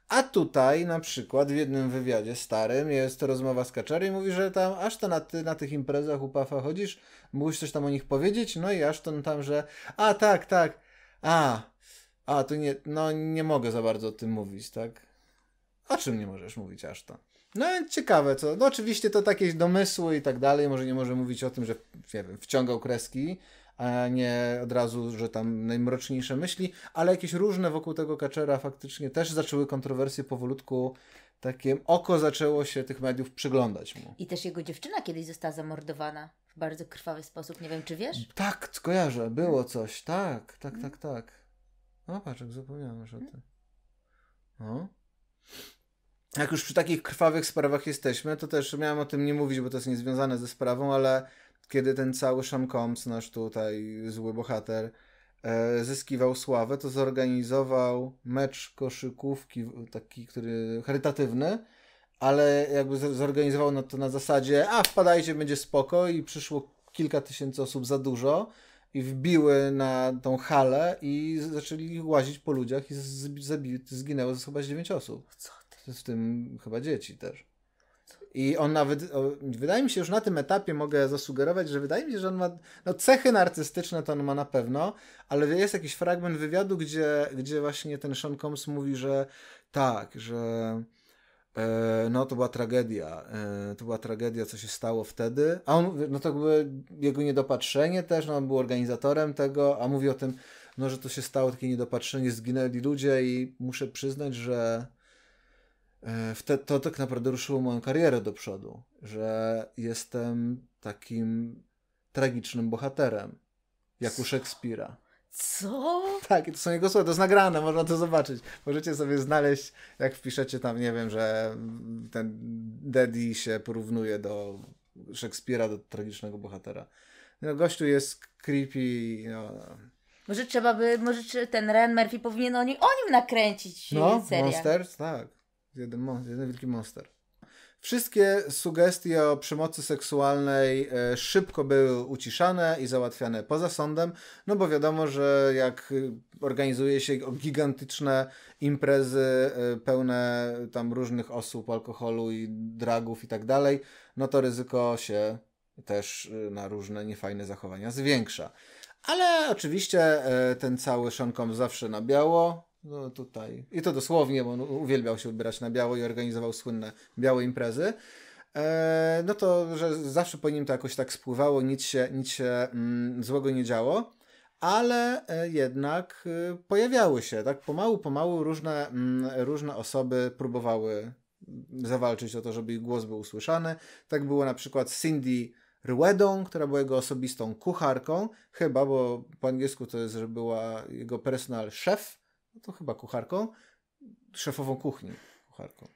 A tutaj na przykład w jednym wywiadzie starym jest to rozmowa z Kaczerem i mówi, że tam Ashton na, ty, na tych imprezach u Pafa chodzisz, musisz coś tam o nich powiedzieć, no i to tam, że a tak, tak, a, a, to nie, no nie mogę za bardzo o tym mówić, tak? o czym nie możesz mówić aż to? No ciekawe co. No oczywiście to takie domysły i tak dalej, może nie może mówić o tym, że nie wiem, wciągał kreski, a nie od razu, że tam najmroczniejsze myśli, ale jakieś różne wokół tego kaczera faktycznie też zaczęły kontrowersje powolutku. Takie oko zaczęło się tych mediów przyglądać mu. I też jego dziewczyna kiedyś została zamordowana w bardzo krwawy sposób. Nie wiem, czy wiesz? Tak, kojarzę. Było hmm. coś. Tak, tak, hmm. tak, tak. O, no, patrz, zapomniałem już o hmm. tym. No jak już przy takich krwawych sprawach jesteśmy, to też miałem o tym nie mówić, bo to jest niezwiązane ze sprawą, ale kiedy ten cały Sean Combs, nasz tutaj zły bohater, e, zyskiwał sławę, to zorganizował mecz koszykówki, taki, który charytatywny, ale jakby zorganizował to na zasadzie, a wpadajcie, będzie spoko i przyszło kilka tysięcy osób za dużo i wbiły na tą halę i zaczęli łazić po ludziach i zabili, zginęło chyba dziewięciu dziewięć osób. Co ty? W tym chyba dzieci też. I on nawet, o, wydaje mi się, już na tym etapie mogę zasugerować, że wydaje mi się, że on ma, no cechy narcystyczne to on ma na pewno, ale jest jakiś fragment wywiadu, gdzie, gdzie właśnie ten Sean Combs mówi, że tak, że E, no to była tragedia. E, to była tragedia, co się stało wtedy. A on, no to były jego niedopatrzenie też, no on był organizatorem tego, a mówi o tym, no że to się stało takie niedopatrzenie, zginęli ludzie i muszę przyznać, że e, wtedy to tak naprawdę ruszyło moją karierę do przodu, że jestem takim tragicznym bohaterem, jak u Szekspira. Co? Tak, to są jego słowa, to jest nagrane, można to zobaczyć. Możecie sobie znaleźć, jak wpiszecie tam, nie wiem, że ten Daddy się porównuje do Szekspira, do tragicznego bohatera. No, gościu jest creepy, no. Może trzeba by, może ten Ren Murphy powinien o nim, o nim nakręcić no, serial. No, Monsters, tak. Jeden, mon jeden wielki monster. Wszystkie sugestie o przemocy seksualnej e, szybko były uciszane i załatwiane poza sądem, no bo wiadomo, że jak y, organizuje się gigantyczne imprezy e, pełne tam różnych osób, alkoholu i dragów i tak dalej, no to ryzyko się też y, na różne niefajne zachowania zwiększa. Ale oczywiście e, ten cały szonkom zawsze na biało, no tutaj. I to dosłownie, bo on uwielbiał się ubierać na biało i organizował słynne białe imprezy. E, no to, że zawsze po nim to jakoś tak spływało, nic się, nic się mm, złego nie działo, ale e, jednak y, pojawiały się, tak pomału, pomału różne, mm, różne osoby próbowały zawalczyć o to, żeby ich głos był usłyszany. Tak było na przykład Cindy Ruedą, która była jego osobistą kucharką, chyba, bo po angielsku to jest, że była jego personal chef, no to chyba kucharką, szefową kuchni, kucharką,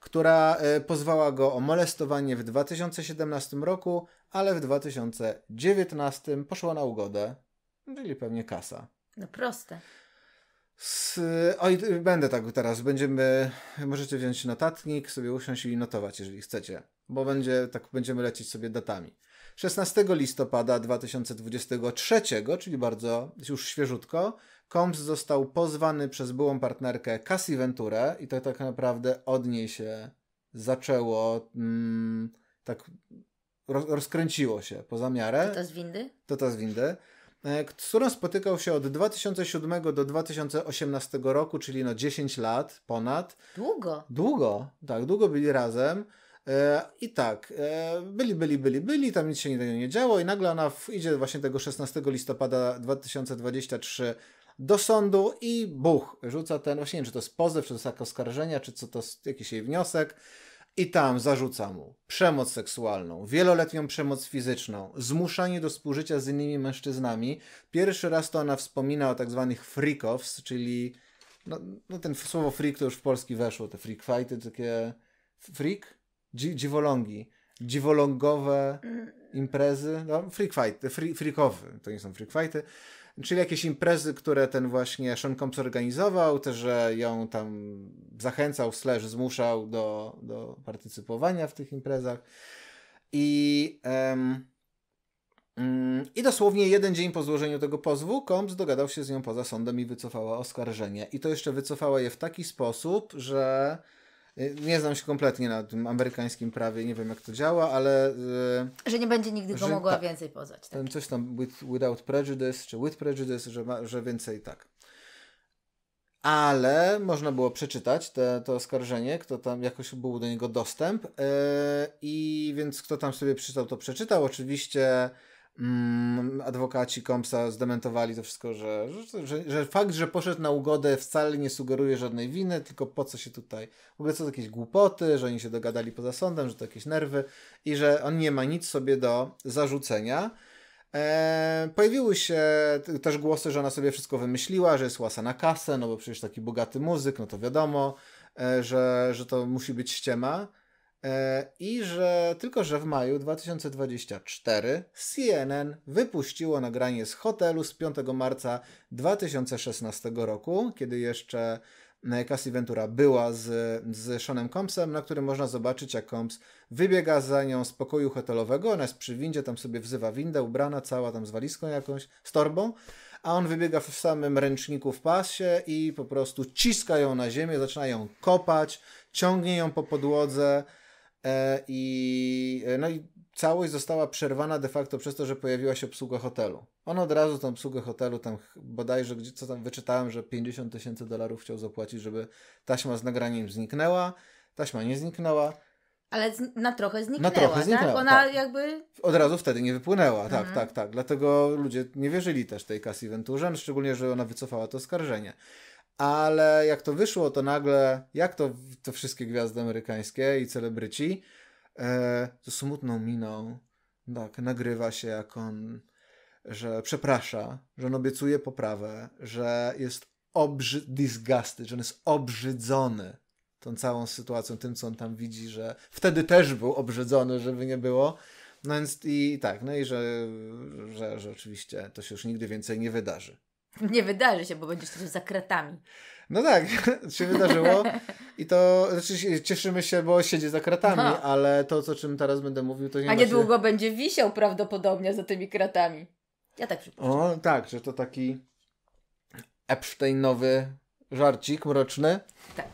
która e, pozwała go o molestowanie w 2017 roku, ale w 2019 poszła na ugodę, czyli pewnie kasa. No proste. Z, oj, będę tak teraz. Będziemy, możecie wziąć notatnik, sobie usiąść i notować, jeżeli chcecie, bo będzie, tak będziemy lecieć sobie datami. 16 listopada 2023, czyli bardzo już świeżutko, Combs został pozwany przez byłą partnerkę Cassie Venturę i to tak naprawdę od niej się zaczęło mm, tak roz, rozkręciło się po zamiarze. To, ta z windy? To to z windy. E, z którą spotykał się od 2007 do 2018 roku, czyli no 10 lat ponad. Długo. Długo, tak, długo byli razem. E, I tak, e, byli, byli, byli, byli, tam nic się nie, nie działo i nagle ona w, idzie właśnie tego 16 listopada 2023 do sądu i buch, rzuca ten, właśnie nie wiem, czy to jest pozew, czy to jest jakieś oskarżenia, czy co to jest jakiś jej wniosek i tam zarzuca mu przemoc seksualną, wieloletnią przemoc fizyczną, zmuszanie do współżycia z innymi mężczyznami. Pierwszy raz to ona wspomina o tak zwanych freakoffs, czyli no, no ten słowo freak to już w Polski weszło, te freak fighty, takie freak? Dzi dziwolągi. Dziwolągowe mm. imprezy, no freak fight, freakowy, to nie są freak fighty czyli jakieś imprezy, które ten właśnie Sean Combs organizował, też że ją tam zachęcał, slash zmuszał do, do partycypowania w tych imprezach. I, um, um, I dosłownie jeden dzień po złożeniu tego pozwu Combs dogadał się z nią poza sądem i wycofała oskarżenie. I to jeszcze wycofała je w taki sposób, że Y, nie znam się kompletnie na tym amerykańskim prawie, nie wiem jak to działa, ale. Y, że nie będzie nigdy go mogła ta, więcej poznać. Tak. Coś tam with, without prejudice czy with prejudice, że, ma, że więcej tak. Ale można było przeczytać te, to oskarżenie, kto tam jakoś był do niego dostęp. Yy, I więc kto tam sobie przeczytał, to przeczytał. Oczywiście mm, adwokaci Kompsa zdementowali to wszystko, że, że, że, że, fakt, że poszedł na ugodę wcale nie sugeruje żadnej winy, tylko po co się tutaj, w ogóle co to jakieś głupoty, że oni się dogadali poza sądem, że to jakieś nerwy i że on nie ma nic sobie do zarzucenia. Eee, pojawiły się też głosy, że ona sobie wszystko wymyśliła, że jest łasa na kasę, no bo przecież taki bogaty muzyk, no to wiadomo, e, że, że to musi być ściema. E, I że tylko, że w maju 2024 CNN wypuściło nagranie z hotelu z 5 marca 2016 roku, kiedy jeszcze e, Cassie Ventura była z, z Seanem Combsem, na którym można zobaczyć, jak Combs wybiega za nią z pokoju hotelowego, ona jest przy windzie, tam sobie wzywa windę, ubrana cała tam z walizką jakąś, z torbą, a on wybiega w samym ręczniku w pasie i po prostu ciska ją na ziemię, zaczyna ją kopać, ciągnie ją po podłodze, E, I, e, no i całość została przerwana de facto przez to, że pojawiła się obsługa hotelu. On od razu tą obsługę hotelu, tam bodajże, gdzie, co tam wyczytałem, że 50 tysięcy dolarów chciał zapłacić, żeby taśma z nagraniem zniknęła. Taśma nie zniknęła. Ale na trochę zniknęła, na trochę tak? zniknęła tak? Ona tak. jakby... Od razu wtedy nie wypłynęła, tak, mhm. tak, tak, tak. Dlatego ludzie nie wierzyli też tej Cassie Venturze, szczególnie, że ona wycofała to oskarżenie ale jak to wyszło, to nagle, jak to te wszystkie gwiazdy amerykańskie i celebryci, e, to smutną miną tak, nagrywa się, jak on, że przeprasza, że on obiecuje poprawę, że jest obrzy- disgusted, że on jest obrzydzony tą całą sytuacją, tym, co on tam widzi, że wtedy też był obrzydzony, żeby nie było. No więc i tak, no i że, że, że oczywiście to się już nigdy więcej nie wydarzy. Nie wydarzy się, bo będziesz tu za kratami. No tak, się wydarzyło i to znaczy, cieszymy się, bo siedzi za kratami, ale to, co czym teraz będę mówił, to nie A niedługo się... będzie wisiał prawdopodobnie za tymi kratami. Ja tak przypuszczam. O, tak, że to taki Epsteinowy żarcik mroczny. Tak.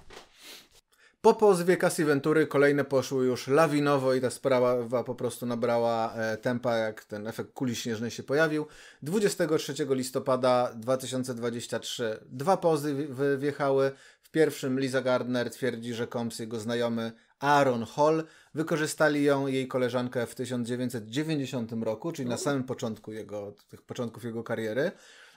Po pozwie Cassie Ventury kolejne poszły już lawinowo i ta sprawa po prostu nabrała e, tempa, jak ten efekt kuli śnieżnej się pojawił. 23 listopada 2023 dwa pozy wjechały. W pierwszym Lisa Gardner twierdzi, że Combs, jego znajomy Aaron Hall, wykorzystali ją jej koleżankę w 1990 roku, czyli na samym początku jego, tych początków jego kariery.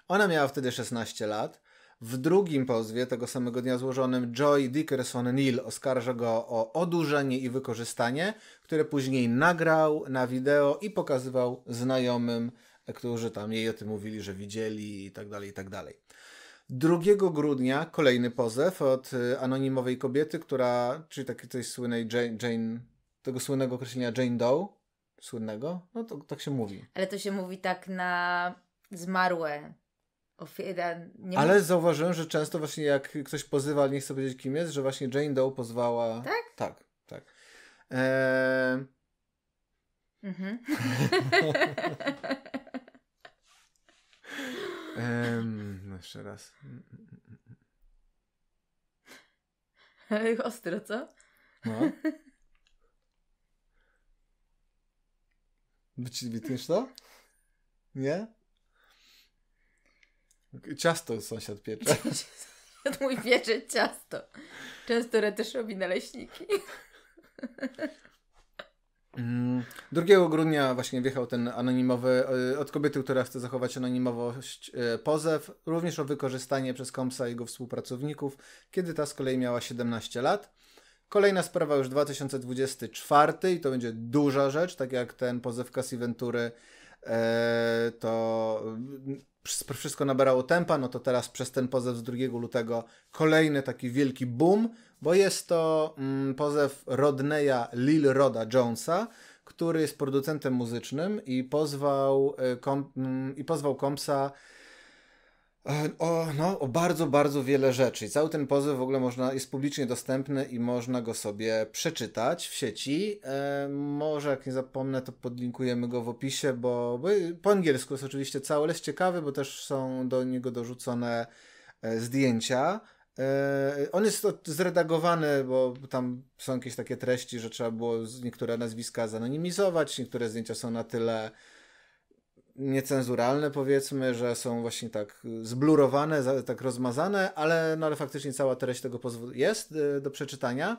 Ona miała wtedy 16 lat. W drugim pozwie tego samego dnia złożonym Joy Dickerson Neal oskarża go o odurzenie i wykorzystanie, które później nagrał na wideo i pokazywał znajomym, którzy tam jej o tym mówili, że widzieli i tak dalej, i tak dalej. 2 grudnia kolejny pozew od y, anonimowej kobiety, która, czyli takiej tej słynnej Jane, Jane, tego słynnego określenia Jane Doe, słynnego, no to tak się mówi. Ale to się mówi tak na zmarłe nie ale ma... zauważyłem, że często właśnie jak ktoś pozywa, nie chce powiedzieć kim jest, że właśnie Jane Doe pozwała. Tak? Tak, tak. Mhm. No jeszcze raz. Ostro, co? No. Wytniesz to? Nie? Ciasto sąsiad piecze. Sąsiad mój piecze ciasto. Często też robi naleśniki. 2 mm, grudnia właśnie wjechał ten anonimowy, y, od kobiety, która chce zachować anonimowość, y, pozew, również o wykorzystanie przez Komsa jego współpracowników, kiedy ta z kolei miała 17 lat. Kolejna sprawa już 2024 i to będzie duża rzecz, tak jak ten pozew Casiventury, Ventury, to wszystko nabrało tempa, no to teraz przez ten pozew z 2 lutego kolejny taki wielki boom, bo jest to mm, pozew Rodneya Lil Roda Jonesa, który jest producentem muzycznym i pozwał, y, kom, y, mm, i pozwał Kompsa E, o, no, o bardzo, bardzo wiele rzeczy. I cały ten pozew w ogóle można, jest publicznie dostępny i można go sobie przeczytać w sieci. E, może, jak nie zapomnę, to podlinkujemy go w opisie, bo, bo po angielsku jest oczywiście cały, ale jest ciekawy, bo też są do niego dorzucone e, zdjęcia. E, on jest zredagowany, bo tam są jakieś takie treści, że trzeba było niektóre nazwiska zanonimizować, niektóre zdjęcia są na tyle niecenzuralne powiedzmy, że są właśnie tak zblurowane, tak rozmazane, ale, no ale faktycznie cała treść tego pozwu jest y, do przeczytania.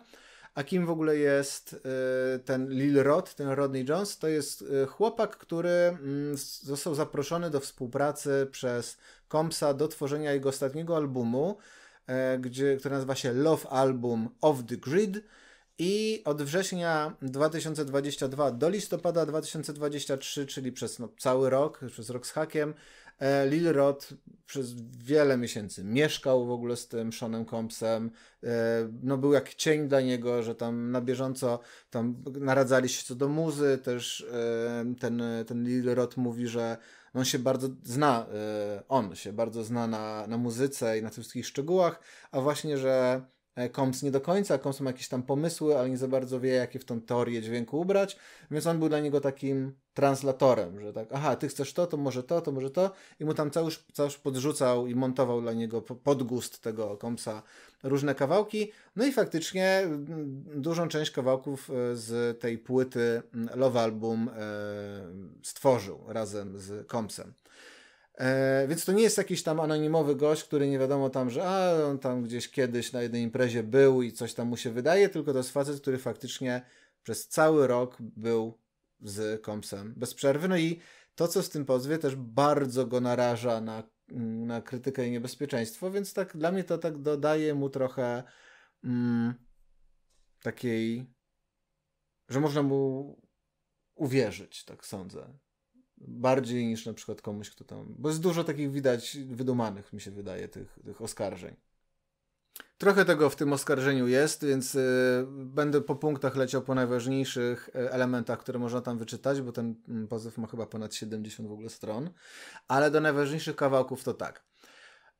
A kim w ogóle jest y, ten Lil Rod, ten Rodney Jones? To jest y, chłopak, który mm, został zaproszony do współpracy przez Compsa do tworzenia jego ostatniego albumu, e, gdzie, który nazywa się Love Album of the Grid i od września 2022 do listopada 2023, czyli przez no, cały rok, przez rok z hakiem, e, Lil Rod przez wiele miesięcy mieszkał w ogóle z tym Seanem Compsem. E, no był jak cień dla niego, że tam na bieżąco tam naradzali się co do muzy. Też e, ten, ten Lil Rod mówi, że on się bardzo zna, on się bardzo zna na, na muzyce i na tych wszystkich szczegółach, a właśnie, że E, Combs nie do końca, Combs ma jakieś tam pomysły, ale nie za bardzo wie, jakie w tą teorię dźwięku ubrać, więc on był dla niego takim translatorem, że tak, aha, ty chcesz to, to może to, to może to i mu tam cały czas podrzucał i montował dla niego podgust tego Combsa różne kawałki, no i faktycznie mm, dużą część kawałków e, z tej płyty mm, Love Album e, stworzył razem z Combsem. E, więc to nie jest jakiś tam anonimowy gość, który nie wiadomo tam, że a, on tam gdzieś kiedyś na jednej imprezie był i coś tam mu się wydaje, tylko to jest facet, który faktycznie przez cały rok był z Kompsem bez przerwy. No i to, co z tym pozwie, też bardzo go naraża na, na krytykę i niebezpieczeństwo, więc tak dla mnie to tak dodaje mu trochę mm, takiej, że można mu uwierzyć, tak sądzę bardziej niż na przykład komuś, kto tam. Bo jest dużo takich widać wydumanych, mi się wydaje, tych, tych oskarżeń. Trochę tego w tym oskarżeniu jest, więc y, będę po punktach leciał po najważniejszych y, elementach, które można tam wyczytać, bo ten mm, pozew ma chyba ponad 70 w ogóle stron. Ale do najważniejszych kawałków to tak.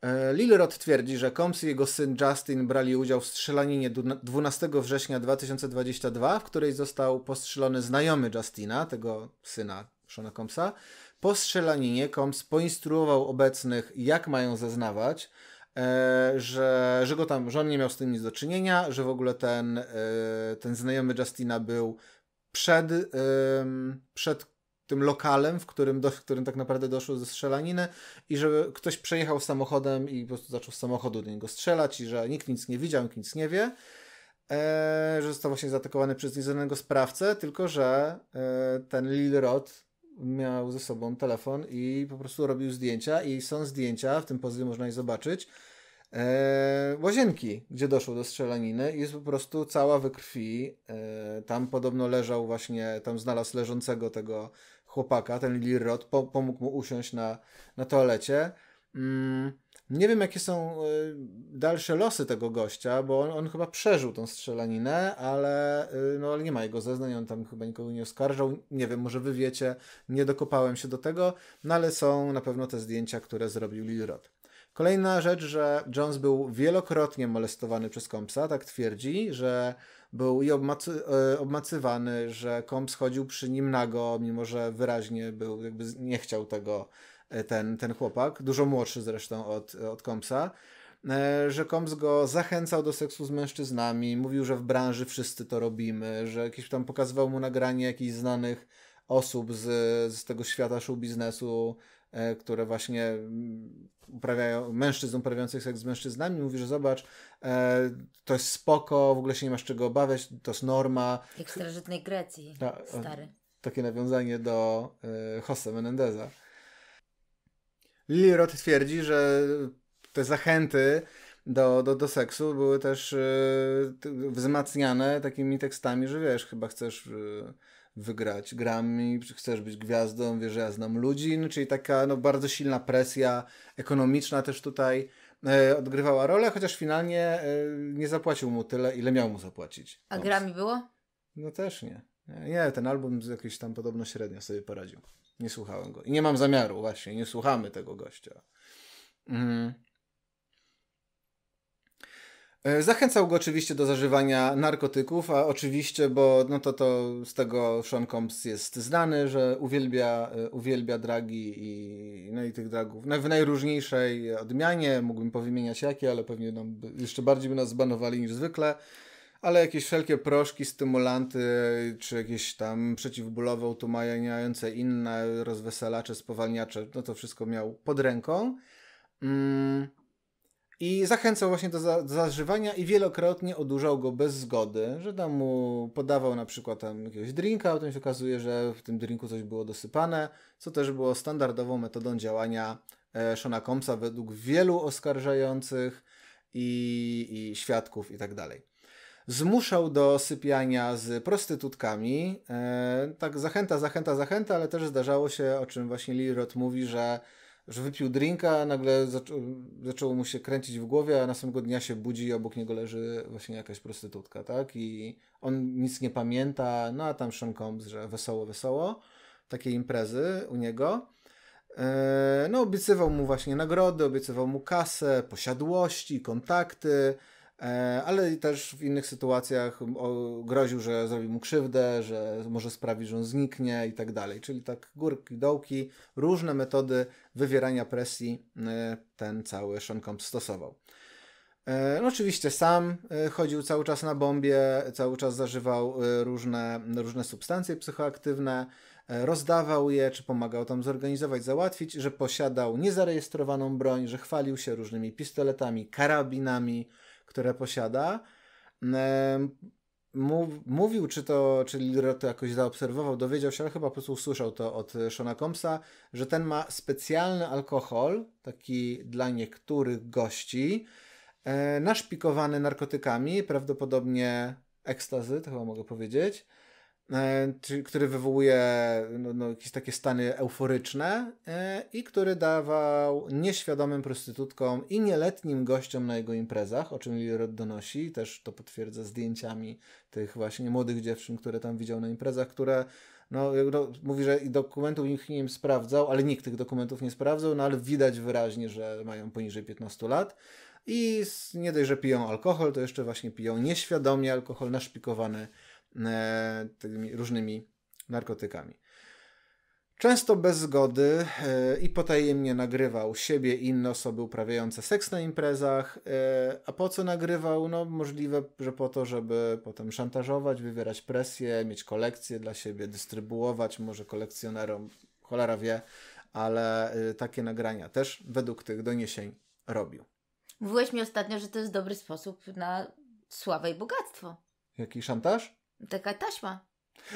E, Rod twierdzi, że Combs i jego syn Justin brali udział w strzelaninie 12 września 2022, w której został postrzelony znajomy Justina, tego syna Shona Combsa, po strzelaninie Combs poinstruował obecnych, jak mają zeznawać, e, że, że go tam, że on nie miał z tym nic do czynienia, że w ogóle ten, e, ten znajomy Justina był przed, przed tym lokalem, w którym, do, w którym tak naprawdę doszło ze strzelaniny i że ktoś przejechał samochodem i po prostu zaczął z samochodu do niego strzelać i że nikt nic nie widział, nikt nic nie wie, e, że został właśnie zaatakowany przez nieznanego sprawcę, tylko że e, ten Lil Rod miał ze sobą telefon i po prostu robił zdjęcia i są zdjęcia, w tym pozycji można je zobaczyć, e, łazienki, gdzie doszło do strzelaniny jest po prostu cała we krwi. E, tam podobno leżał właśnie, tam znalazł leżącego tego chłopaka, ten Lirrod, po, pomógł mu usiąść na, na toalecie. Mm nie wiem, jakie są y, dalsze losy tego gościa, bo on, on chyba przeżył tą strzelaninę, ale, y, no, ale nie ma jego zeznań, on tam chyba nikogo nie oskarżał. Nie wiem, może wy wiecie, nie dokopałem się do tego, no ale są na pewno te zdjęcia, które zrobił Lilrod. Kolejna rzecz, że Jones był wielokrotnie molestowany przez Kompsa, tak twierdzi, że był i obmacy, y, obmacywany, że Komps chodził przy nim nago, mimo że wyraźnie był, jakby nie chciał tego E, ten, ten chłopak, dużo młodszy zresztą od, e, od Kompsa, e, że Combs go zachęcał do seksu z mężczyznami, mówił, że w branży wszyscy to robimy, że jakiś tam pokazywał mu nagranie jakichś znanych osób z, z tego świata show biznesu, które właśnie mm, uprawiają, mężczyzn uprawiających seks z mężczyznami, mówi, że zobacz, e, to jest spoko, w ogóle się nie masz czego obawiać, to jest norma. Jak w starożytnej Grecji, Ta, stary. Takie nawiązanie do e, Jose Menendeza. Lirot twierdzi, że te zachęty do, do, do seksu były też e, wzmacniane takimi tekstami, że wiesz, chyba chcesz e, wygrać Grammy, chcesz być gwiazdą, wiesz, że ja znam ludzi, no, czyli taka no, bardzo silna presja ekonomiczna też tutaj e, odgrywała rolę, chociaż finalnie nie zapłacił mu tyle, ile miał mu zapłacić. A Grammy było? No też nie. Nie, ten album z jakiejś tam podobno średnio sobie poradził. Nie słuchałem go. I nie mam zamiaru, właśnie. Nie słuchamy tego gościa. Mhm. E, zachęcał go oczywiście do zażywania narkotyków, a oczywiście, bo no to, to z tego Sean Combs jest znany, że uwielbia, e, uwielbia dragi i, no i tych dragów no, w najróżniejszej odmianie. Mógłbym powymieniać jakie, ale pewnie nam jeszcze bardziej by nas zbanowali niż zwykle ale jakieś wszelkie proszki, stymulanty, czy jakieś tam przeciwbólowe, utumajające inne, rozweselacze, spowalniacze, no to wszystko miał pod ręką. Mm. I zachęcał właśnie do, za, do zażywania i wielokrotnie odurzał go bez zgody, że tam mu podawał na przykład tam jakiegoś drinka, a potem się okazuje, że w tym drinku coś było dosypane, co też było standardową metodą działania e, Shona Combsa według wielu oskarżających i, i świadków i tak dalej zmuszał do sypiania z prostytutkami. E, tak, zachęta, zachęta, zachęta, ale też zdarzało się, o czym właśnie Lirot mówi, że że wypił drinka, nagle zaczą, zaczęło mu się kręcić w głowie, a następnego dnia się budzi i obok niego leży właśnie jakaś prostytutka, tak? I on nic nie pamięta, no a tam Sean Combs, że wesoło, wesoło, takie imprezy u niego. E, no obiecywał mu właśnie nagrody, obiecywał mu kasę, posiadłości, kontakty, E, ale też w innych sytuacjach groził, że zrobi mu krzywdę, że może sprawić, że on zniknie i tak dalej. Czyli tak górki, dołki, różne metody wywierania presji e, ten cały Sean Combs stosował. E, no, oczywiście sam chodził cały czas na bombie, cały czas zażywał różne, różne substancje psychoaktywne, rozdawał je, czy pomagał tam zorganizować, załatwić, że posiadał niezarejestrowaną broń, że chwalił się różnymi pistoletami, karabinami, które posiada. Mówił, czy to, czy Lira to jakoś zaobserwował, dowiedział się, ale chyba po prostu usłyszał to od Shona Combsa, że ten ma specjalny alkohol, taki dla niektórych gości, e, naszpikowany narkotykami, prawdopodobnie ekstazy, to chyba mogę powiedzieć, E, który wywołuje no, no, jakieś takie stany euforyczne e, i który dawał nieświadomym prostytutkom i nieletnim gościom na jego imprezach, o czym Lilrod donosi, też to potwierdza zdjęciami tych właśnie młodych dziewczyn, które tam widział na imprezach, które no, no, mówi, że dokumentów nikt nie sprawdzał, ale nikt tych dokumentów nie sprawdzał, no ale widać wyraźnie, że mają poniżej 15 lat. I nie dość, że piją alkohol, to jeszcze właśnie piją nieświadomie alkohol naszpikowany E, tymi różnymi narkotykami. Często bez zgody e, i potajemnie nagrywał siebie i inne osoby uprawiające seks na imprezach. E, a po co nagrywał? No możliwe, że po to, żeby potem szantażować, wywierać presję, mieć kolekcję dla siebie, dystrybuować może kolekcjonerom, cholera wie, ale takie nagrania też według tych doniesień robił. Mówiłeś mi ostatnio, że to jest dobry sposób na sławę i bogactwo. Jaki szantaż? Taka taśma.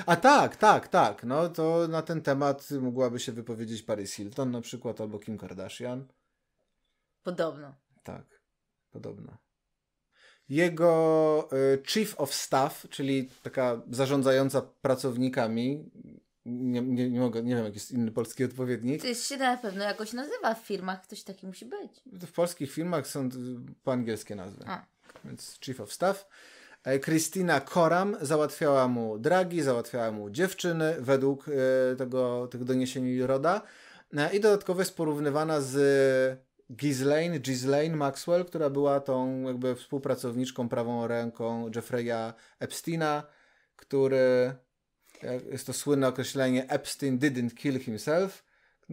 A tak, tak, tak. No to na ten temat mogłaby się wypowiedzieć Paris Hilton na przykład albo Kim Kardashian. Podobno. Tak, podobno. Jego y, chief of staff, czyli taka zarządzająca pracownikami, nie, nie, nie, mogę, nie wiem, jest inny polski odpowiednik. To się na pewno jakoś nazywa w firmach, ktoś taki musi być. W polskich firmach są y, po angielskie nazwy. A. Więc chief of staff Kristina e, Koram załatwiała mu dragi, załatwiała mu dziewczyny według e, tego, tych doniesień Roda e, i dodatkowo jest porównywana z Ghislaine, Ghislaine Maxwell, która była tą jakby współpracowniczką, prawą ręką Jeffrey'a Epsteina, który, jest to słynne określenie, Epstein didn't kill himself,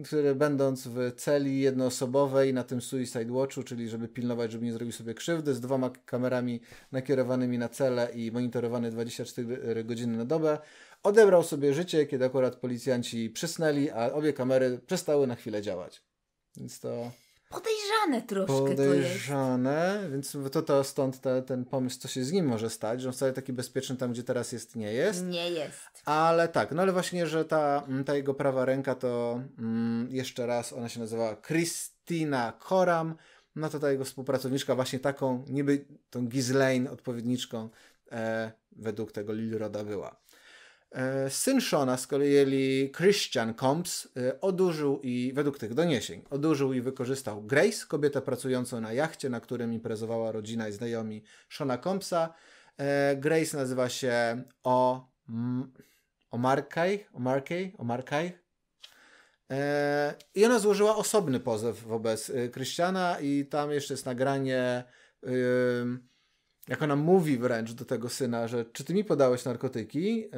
który będąc w celi jednoosobowej na tym Suicide Watchu, czyli żeby pilnować, żeby nie zrobił sobie krzywdy, z dwoma kamerami nakierowanymi na cele i monitorowany 24 godziny na dobę, odebrał sobie życie, kiedy akurat policjanci przysnęli, a obie kamery przestały na chwilę działać. Więc to Podejrzane troszkę Podejrzane, to jest. więc to, to stąd te, ten pomysł, co się z nim może stać, że on wcale taki bezpieczny tam, gdzie teraz jest, nie jest. Nie jest. Ale tak, no ale właśnie, że ta, ta jego prawa ręka to mm, jeszcze raz, ona się nazywała Christina Koram, no to ta jego współpracowniczka właśnie taką, niby tą Ghislaine odpowiedniczką e, według tego Lilroda była. E, syn Shona z kolei Christian Combs e, odurzył i według tych doniesień odurzył i wykorzystał Grace, kobietę pracującą na jachcie, na którym imprezowała rodzina i znajomi Shona Combsa. E, Grace nazywa się O. Omarkaj, Omarkaj, Omarkaj. I ona złożyła osobny pozew wobec Christiana i tam jeszcze jest nagranie. Yy, jak ona mówi wręcz do tego syna, że czy ty mi podałeś narkotyki, e,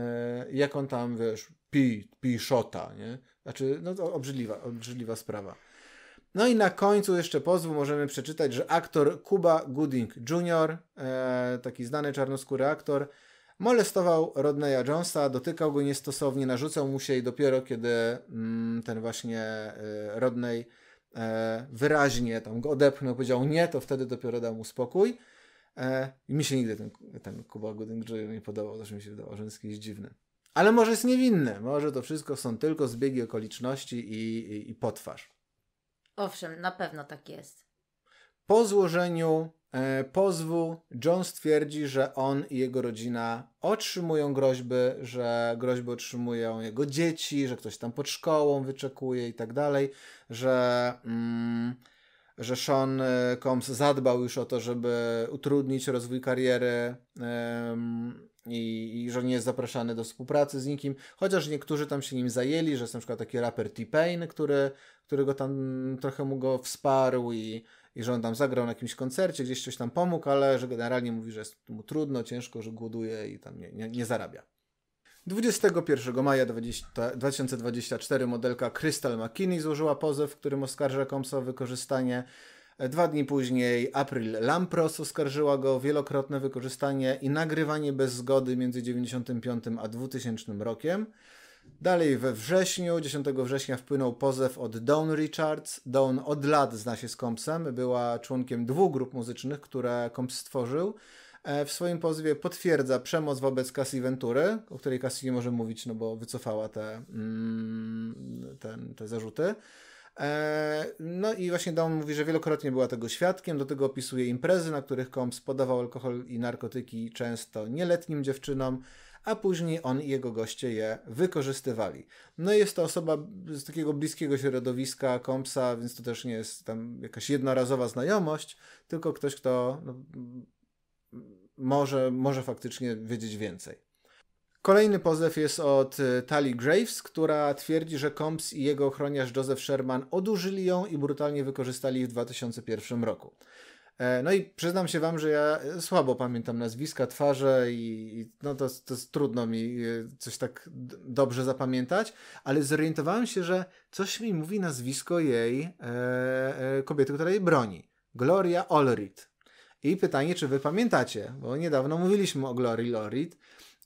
jak on tam, wiesz, pi, pi szota, nie? Znaczy, no obrzydliwa, obrzydliwa sprawa. No i na końcu jeszcze pozwu możemy przeczytać, że aktor Kuba Gooding Jr., e, taki znany czarnoskóry aktor, molestował Rodneya Jonesa, dotykał go niestosownie, narzucał mu się i dopiero kiedy mm, ten właśnie e, Rodney e, wyraźnie tam go odepchnął, powiedział nie, to wtedy dopiero dał mu spokój. E, I mi się nigdy ten, ten Kuba Gooding nie podobał, też mi się wydawało, że jest jakiś dziwny. Ale może jest niewinny, może to wszystko są tylko zbiegi okoliczności i, i, i potwarz. Owszem, na pewno tak jest. Po złożeniu e, pozwu John stwierdzi, że on i jego rodzina otrzymują groźby, że groźby otrzymują jego dzieci, że ktoś tam pod szkołą wyczekuje i tak dalej, że... Mm, że Sean e, Combs zadbał już o to, żeby utrudnić rozwój kariery um, i, i, że nie jest zapraszany do współpracy z nikim, chociaż niektórzy tam się nim zajęli, że jest na przykład taki raper T-Pain, który, który go tam trochę mu go wsparł i, i że on tam zagrał na jakimś koncercie, gdzieś coś tam pomógł, ale że generalnie mówi, że jest mu trudno, ciężko, że głoduje i tam nie, nie, nie zarabia. 21 maja 20, 2024 modelka Crystal McKinney złożyła pozew, w którym oskarża Comsa o wykorzystanie. E, dwa dni później April Lampros oskarżyła go o wielokrotne wykorzystanie i nagrywanie bez zgody między 1995 a 2000 rokiem. Dalej we wrześniu, 10 września wpłynął pozew od Dawn Richards. Dawn od lat zna się z Compsem, była członkiem dwóch grup muzycznych, które Comps stworzył. E, w swoim pozwie potwierdza przemoc wobec Cassie Ventury, o której Cassie nie może mówić, no bo wycofała te, mm, te, te zarzuty. E, no i właśnie Dawn mówi, że wielokrotnie była tego świadkiem, do tego opisuje imprezy, na których Combs podawał alkohol i narkotyki często nieletnim dziewczynom, a później on i jego goście je wykorzystywali. No i jest to osoba z takiego bliskiego środowiska Combsa, więc to też nie jest tam jakaś jednorazowa znajomość, tylko ktoś, kto no, może, może faktycznie wiedzieć więcej. Kolejny pozew jest od y, Tali Graves, która twierdzi, że Combs i jego ochroniarz Joseph Sherman odurzyli ją i brutalnie wykorzystali w 2001 roku. E, no i przyznam się wam, że ja e, słabo pamiętam nazwiska, twarze i, no to, to trudno mi e, coś tak dobrze zapamiętać, ale zorientowałem się, że coś mi mówi nazwisko jej e, e, kobiety, która jej broni. Gloria Olrit. I pytanie, czy wy pamiętacie, bo niedawno mówiliśmy o Glory Lorid.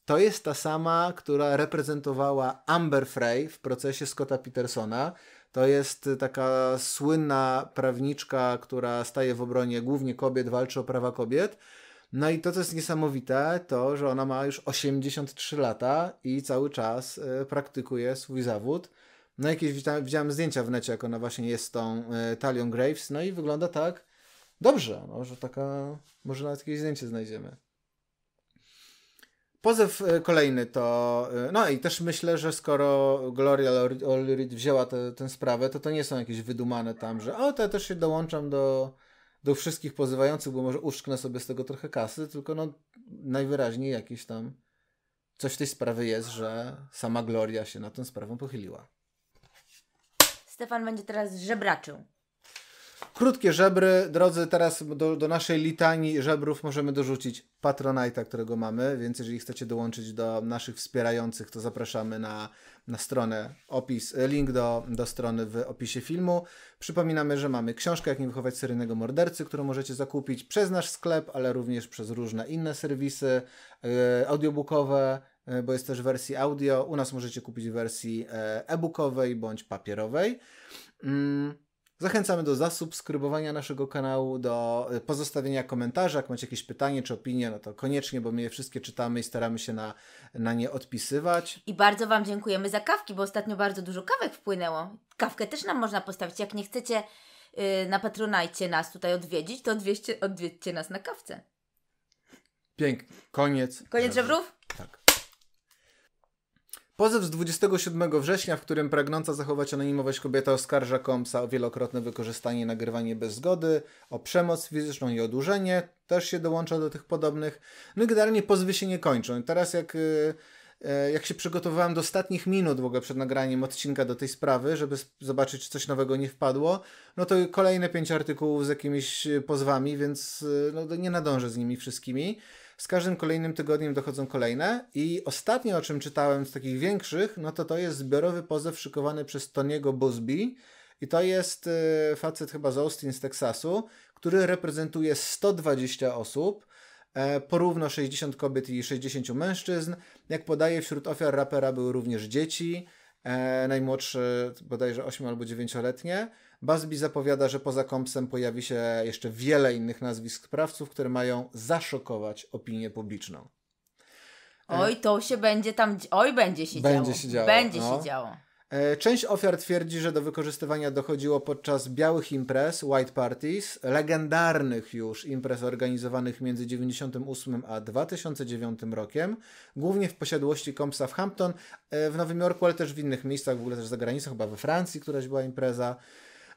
To jest ta sama, która reprezentowała Amber Frey w procesie Scotta Petersona. To jest taka słynna prawniczka, która staje w obronie głównie kobiet, walczy o prawa kobiet. No i to, co jest niesamowite, to, że ona ma już 83 lata i cały czas y, praktykuje swój zawód. No jakieś widziałem zdjęcia w necie, jak ona właśnie jest tą y, Talion Graves, no i wygląda tak, Dobrze, no, że taka, może nawet jakieś zdjęcie znajdziemy. Pozew e, kolejny to, e, no i też myślę, że skoro Gloria O'Leary wzięła te, tę sprawę, to to nie są jakieś wydumane tam, że o, to ja też się dołączam do, do wszystkich pozywających, bo może uszknę sobie z tego trochę kasy, tylko no najwyraźniej jakieś tam coś w tej sprawy jest, że sama Gloria się nad tą sprawą pochyliła. Stefan będzie teraz żebraczył. Krótkie żebry, drodzy, teraz do, do naszej litanii żebrów możemy dorzucić Patronite'a, którego mamy, więc jeżeli chcecie dołączyć do naszych wspierających, to zapraszamy na, na stronę, opis, e, link do, do strony w opisie filmu. Przypominamy, że mamy książkę Jak nie wychować seryjnego mordercy, którą możecie zakupić przez nasz sklep, ale również przez różne inne serwisy yy, audiobookowe, yy, bo jest też wersja audio. U nas możecie kupić w wersji e-bookowej bądź papierowej. Mm. Zachęcamy do zasubskrybowania naszego kanału, do y, pozostawienia komentarza. Jak macie jakieś pytanie czy opinie, no to koniecznie, bo my je wszystkie czytamy i staramy się na, na nie odpisywać. I bardzo Wam dziękujemy za kawki, bo ostatnio bardzo dużo kawek wpłynęło. Kawkę też nam można postawić. Jak nie chcecie yy, na Patronajcie nas tutaj odwiedzić, to odwiedźcie, odwiedźcie nas na kawce. Pięknie. Koniec. Koniec żebrów? Pozew z 27 września, w którym pragnąca zachować anonimowość kobieta oskarża Komsa o wielokrotne wykorzystanie i nagrywanie bez zgody, o przemoc fizyczną i odurzenie, też się dołącza do tych podobnych. No i generalnie pozwy się nie kończą. I teraz jak... Y, y, jak się przygotowywałem do ostatnich minut w ogóle przed nagraniem odcinka do tej sprawy, żeby zobaczyć, czy coś nowego nie wpadło, no to kolejne pięć artykułów z jakimiś pozwami, więc y, no, nie nadążę z nimi wszystkimi z każdym kolejnym tygodniem dochodzą kolejne i ostatnie, o czym czytałem z takich większych, no to to jest zbiorowy pozew szykowany przez Toniego Busby i to jest y, facet chyba z Austin, z Teksasu, który reprezentuje 120 osób, e, porówno 60 kobiet i 60 mężczyzn. Jak podaje, wśród ofiar rapera były również dzieci, e, najmłodsze bodajże 8 albo 9-letnie. Busby zapowiada, że poza Kompsem pojawi się jeszcze wiele innych nazwisk sprawców, które mają zaszokować opinię publiczną. E, oj, to się będzie tam. Oj, będzie się będzie działo. Się działo. Będzie no. się działo. E, część ofiar twierdzi, że do wykorzystywania dochodziło podczas białych imprez, white parties, legendarnych już imprez organizowanych między 1998 a 2009 rokiem, głównie w posiadłości Compsa w Hampton, e, w Nowym Jorku, ale też w innych miejscach, w ogóle też za granicą, chyba we Francji któraś była impreza.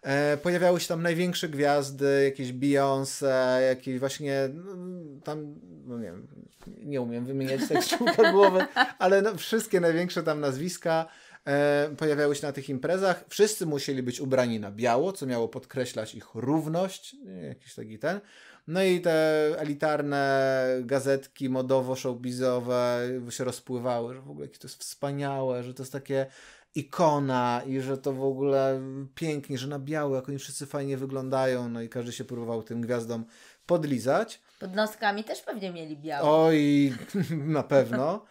E, pojawiały się tam największe gwiazdy, jakieś Beyoncé, jakieś właśnie no, tam, no nie wiem, nie umiem wymieniać tak głowy, ale no, wszystkie największe tam nazwiska e, pojawiały się na tych imprezach. Wszyscy musieli być ubrani na biało, co miało podkreślać ich równość, jakiś taki ten. No i te elitarne gazetki modowo-showbizowe się rozpływały, że w ogóle jakie to jest wspaniałe, że to jest takie ikona i że to w ogóle pięknie, że na biały, jak oni wszyscy fajnie wyglądają, no i każdy się próbował tym gwiazdom podlizać. Pod noskami też pewnie mieli białe. Oj, na pewno.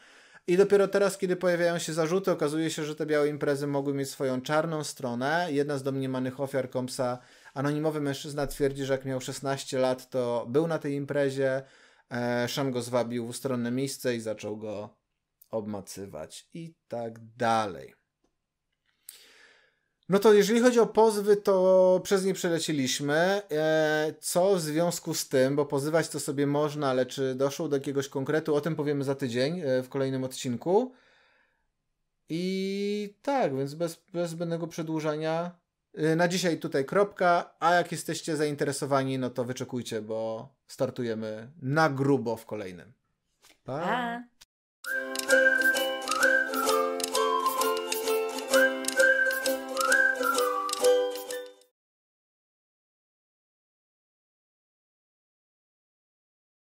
I dopiero teraz, kiedy pojawiają się zarzuty, okazuje się, że te białe imprezy mogły mieć swoją czarną stronę. Jedna z domniemanych ofiar Kompsa, anonimowy mężczyzna, twierdzi, że jak miał 16 lat, to był na tej imprezie. E, Szam go zwabił w ustronne miejsce i zaczął go obmacywać i tak dalej. No to jeżeli chodzi o pozwy, to przez nie przeleciliśmy. E, co w związku z tym, bo pozywać to sobie można, ale czy doszło do jakiegoś konkretu, o tym powiemy za tydzień e, w kolejnym odcinku. I tak, więc bez, bez zbędnego przedłużania. E, na dzisiaj tutaj kropka, a jak jesteście zainteresowani, no to wyczekujcie, bo startujemy na grubo w kolejnym. Pa! pa.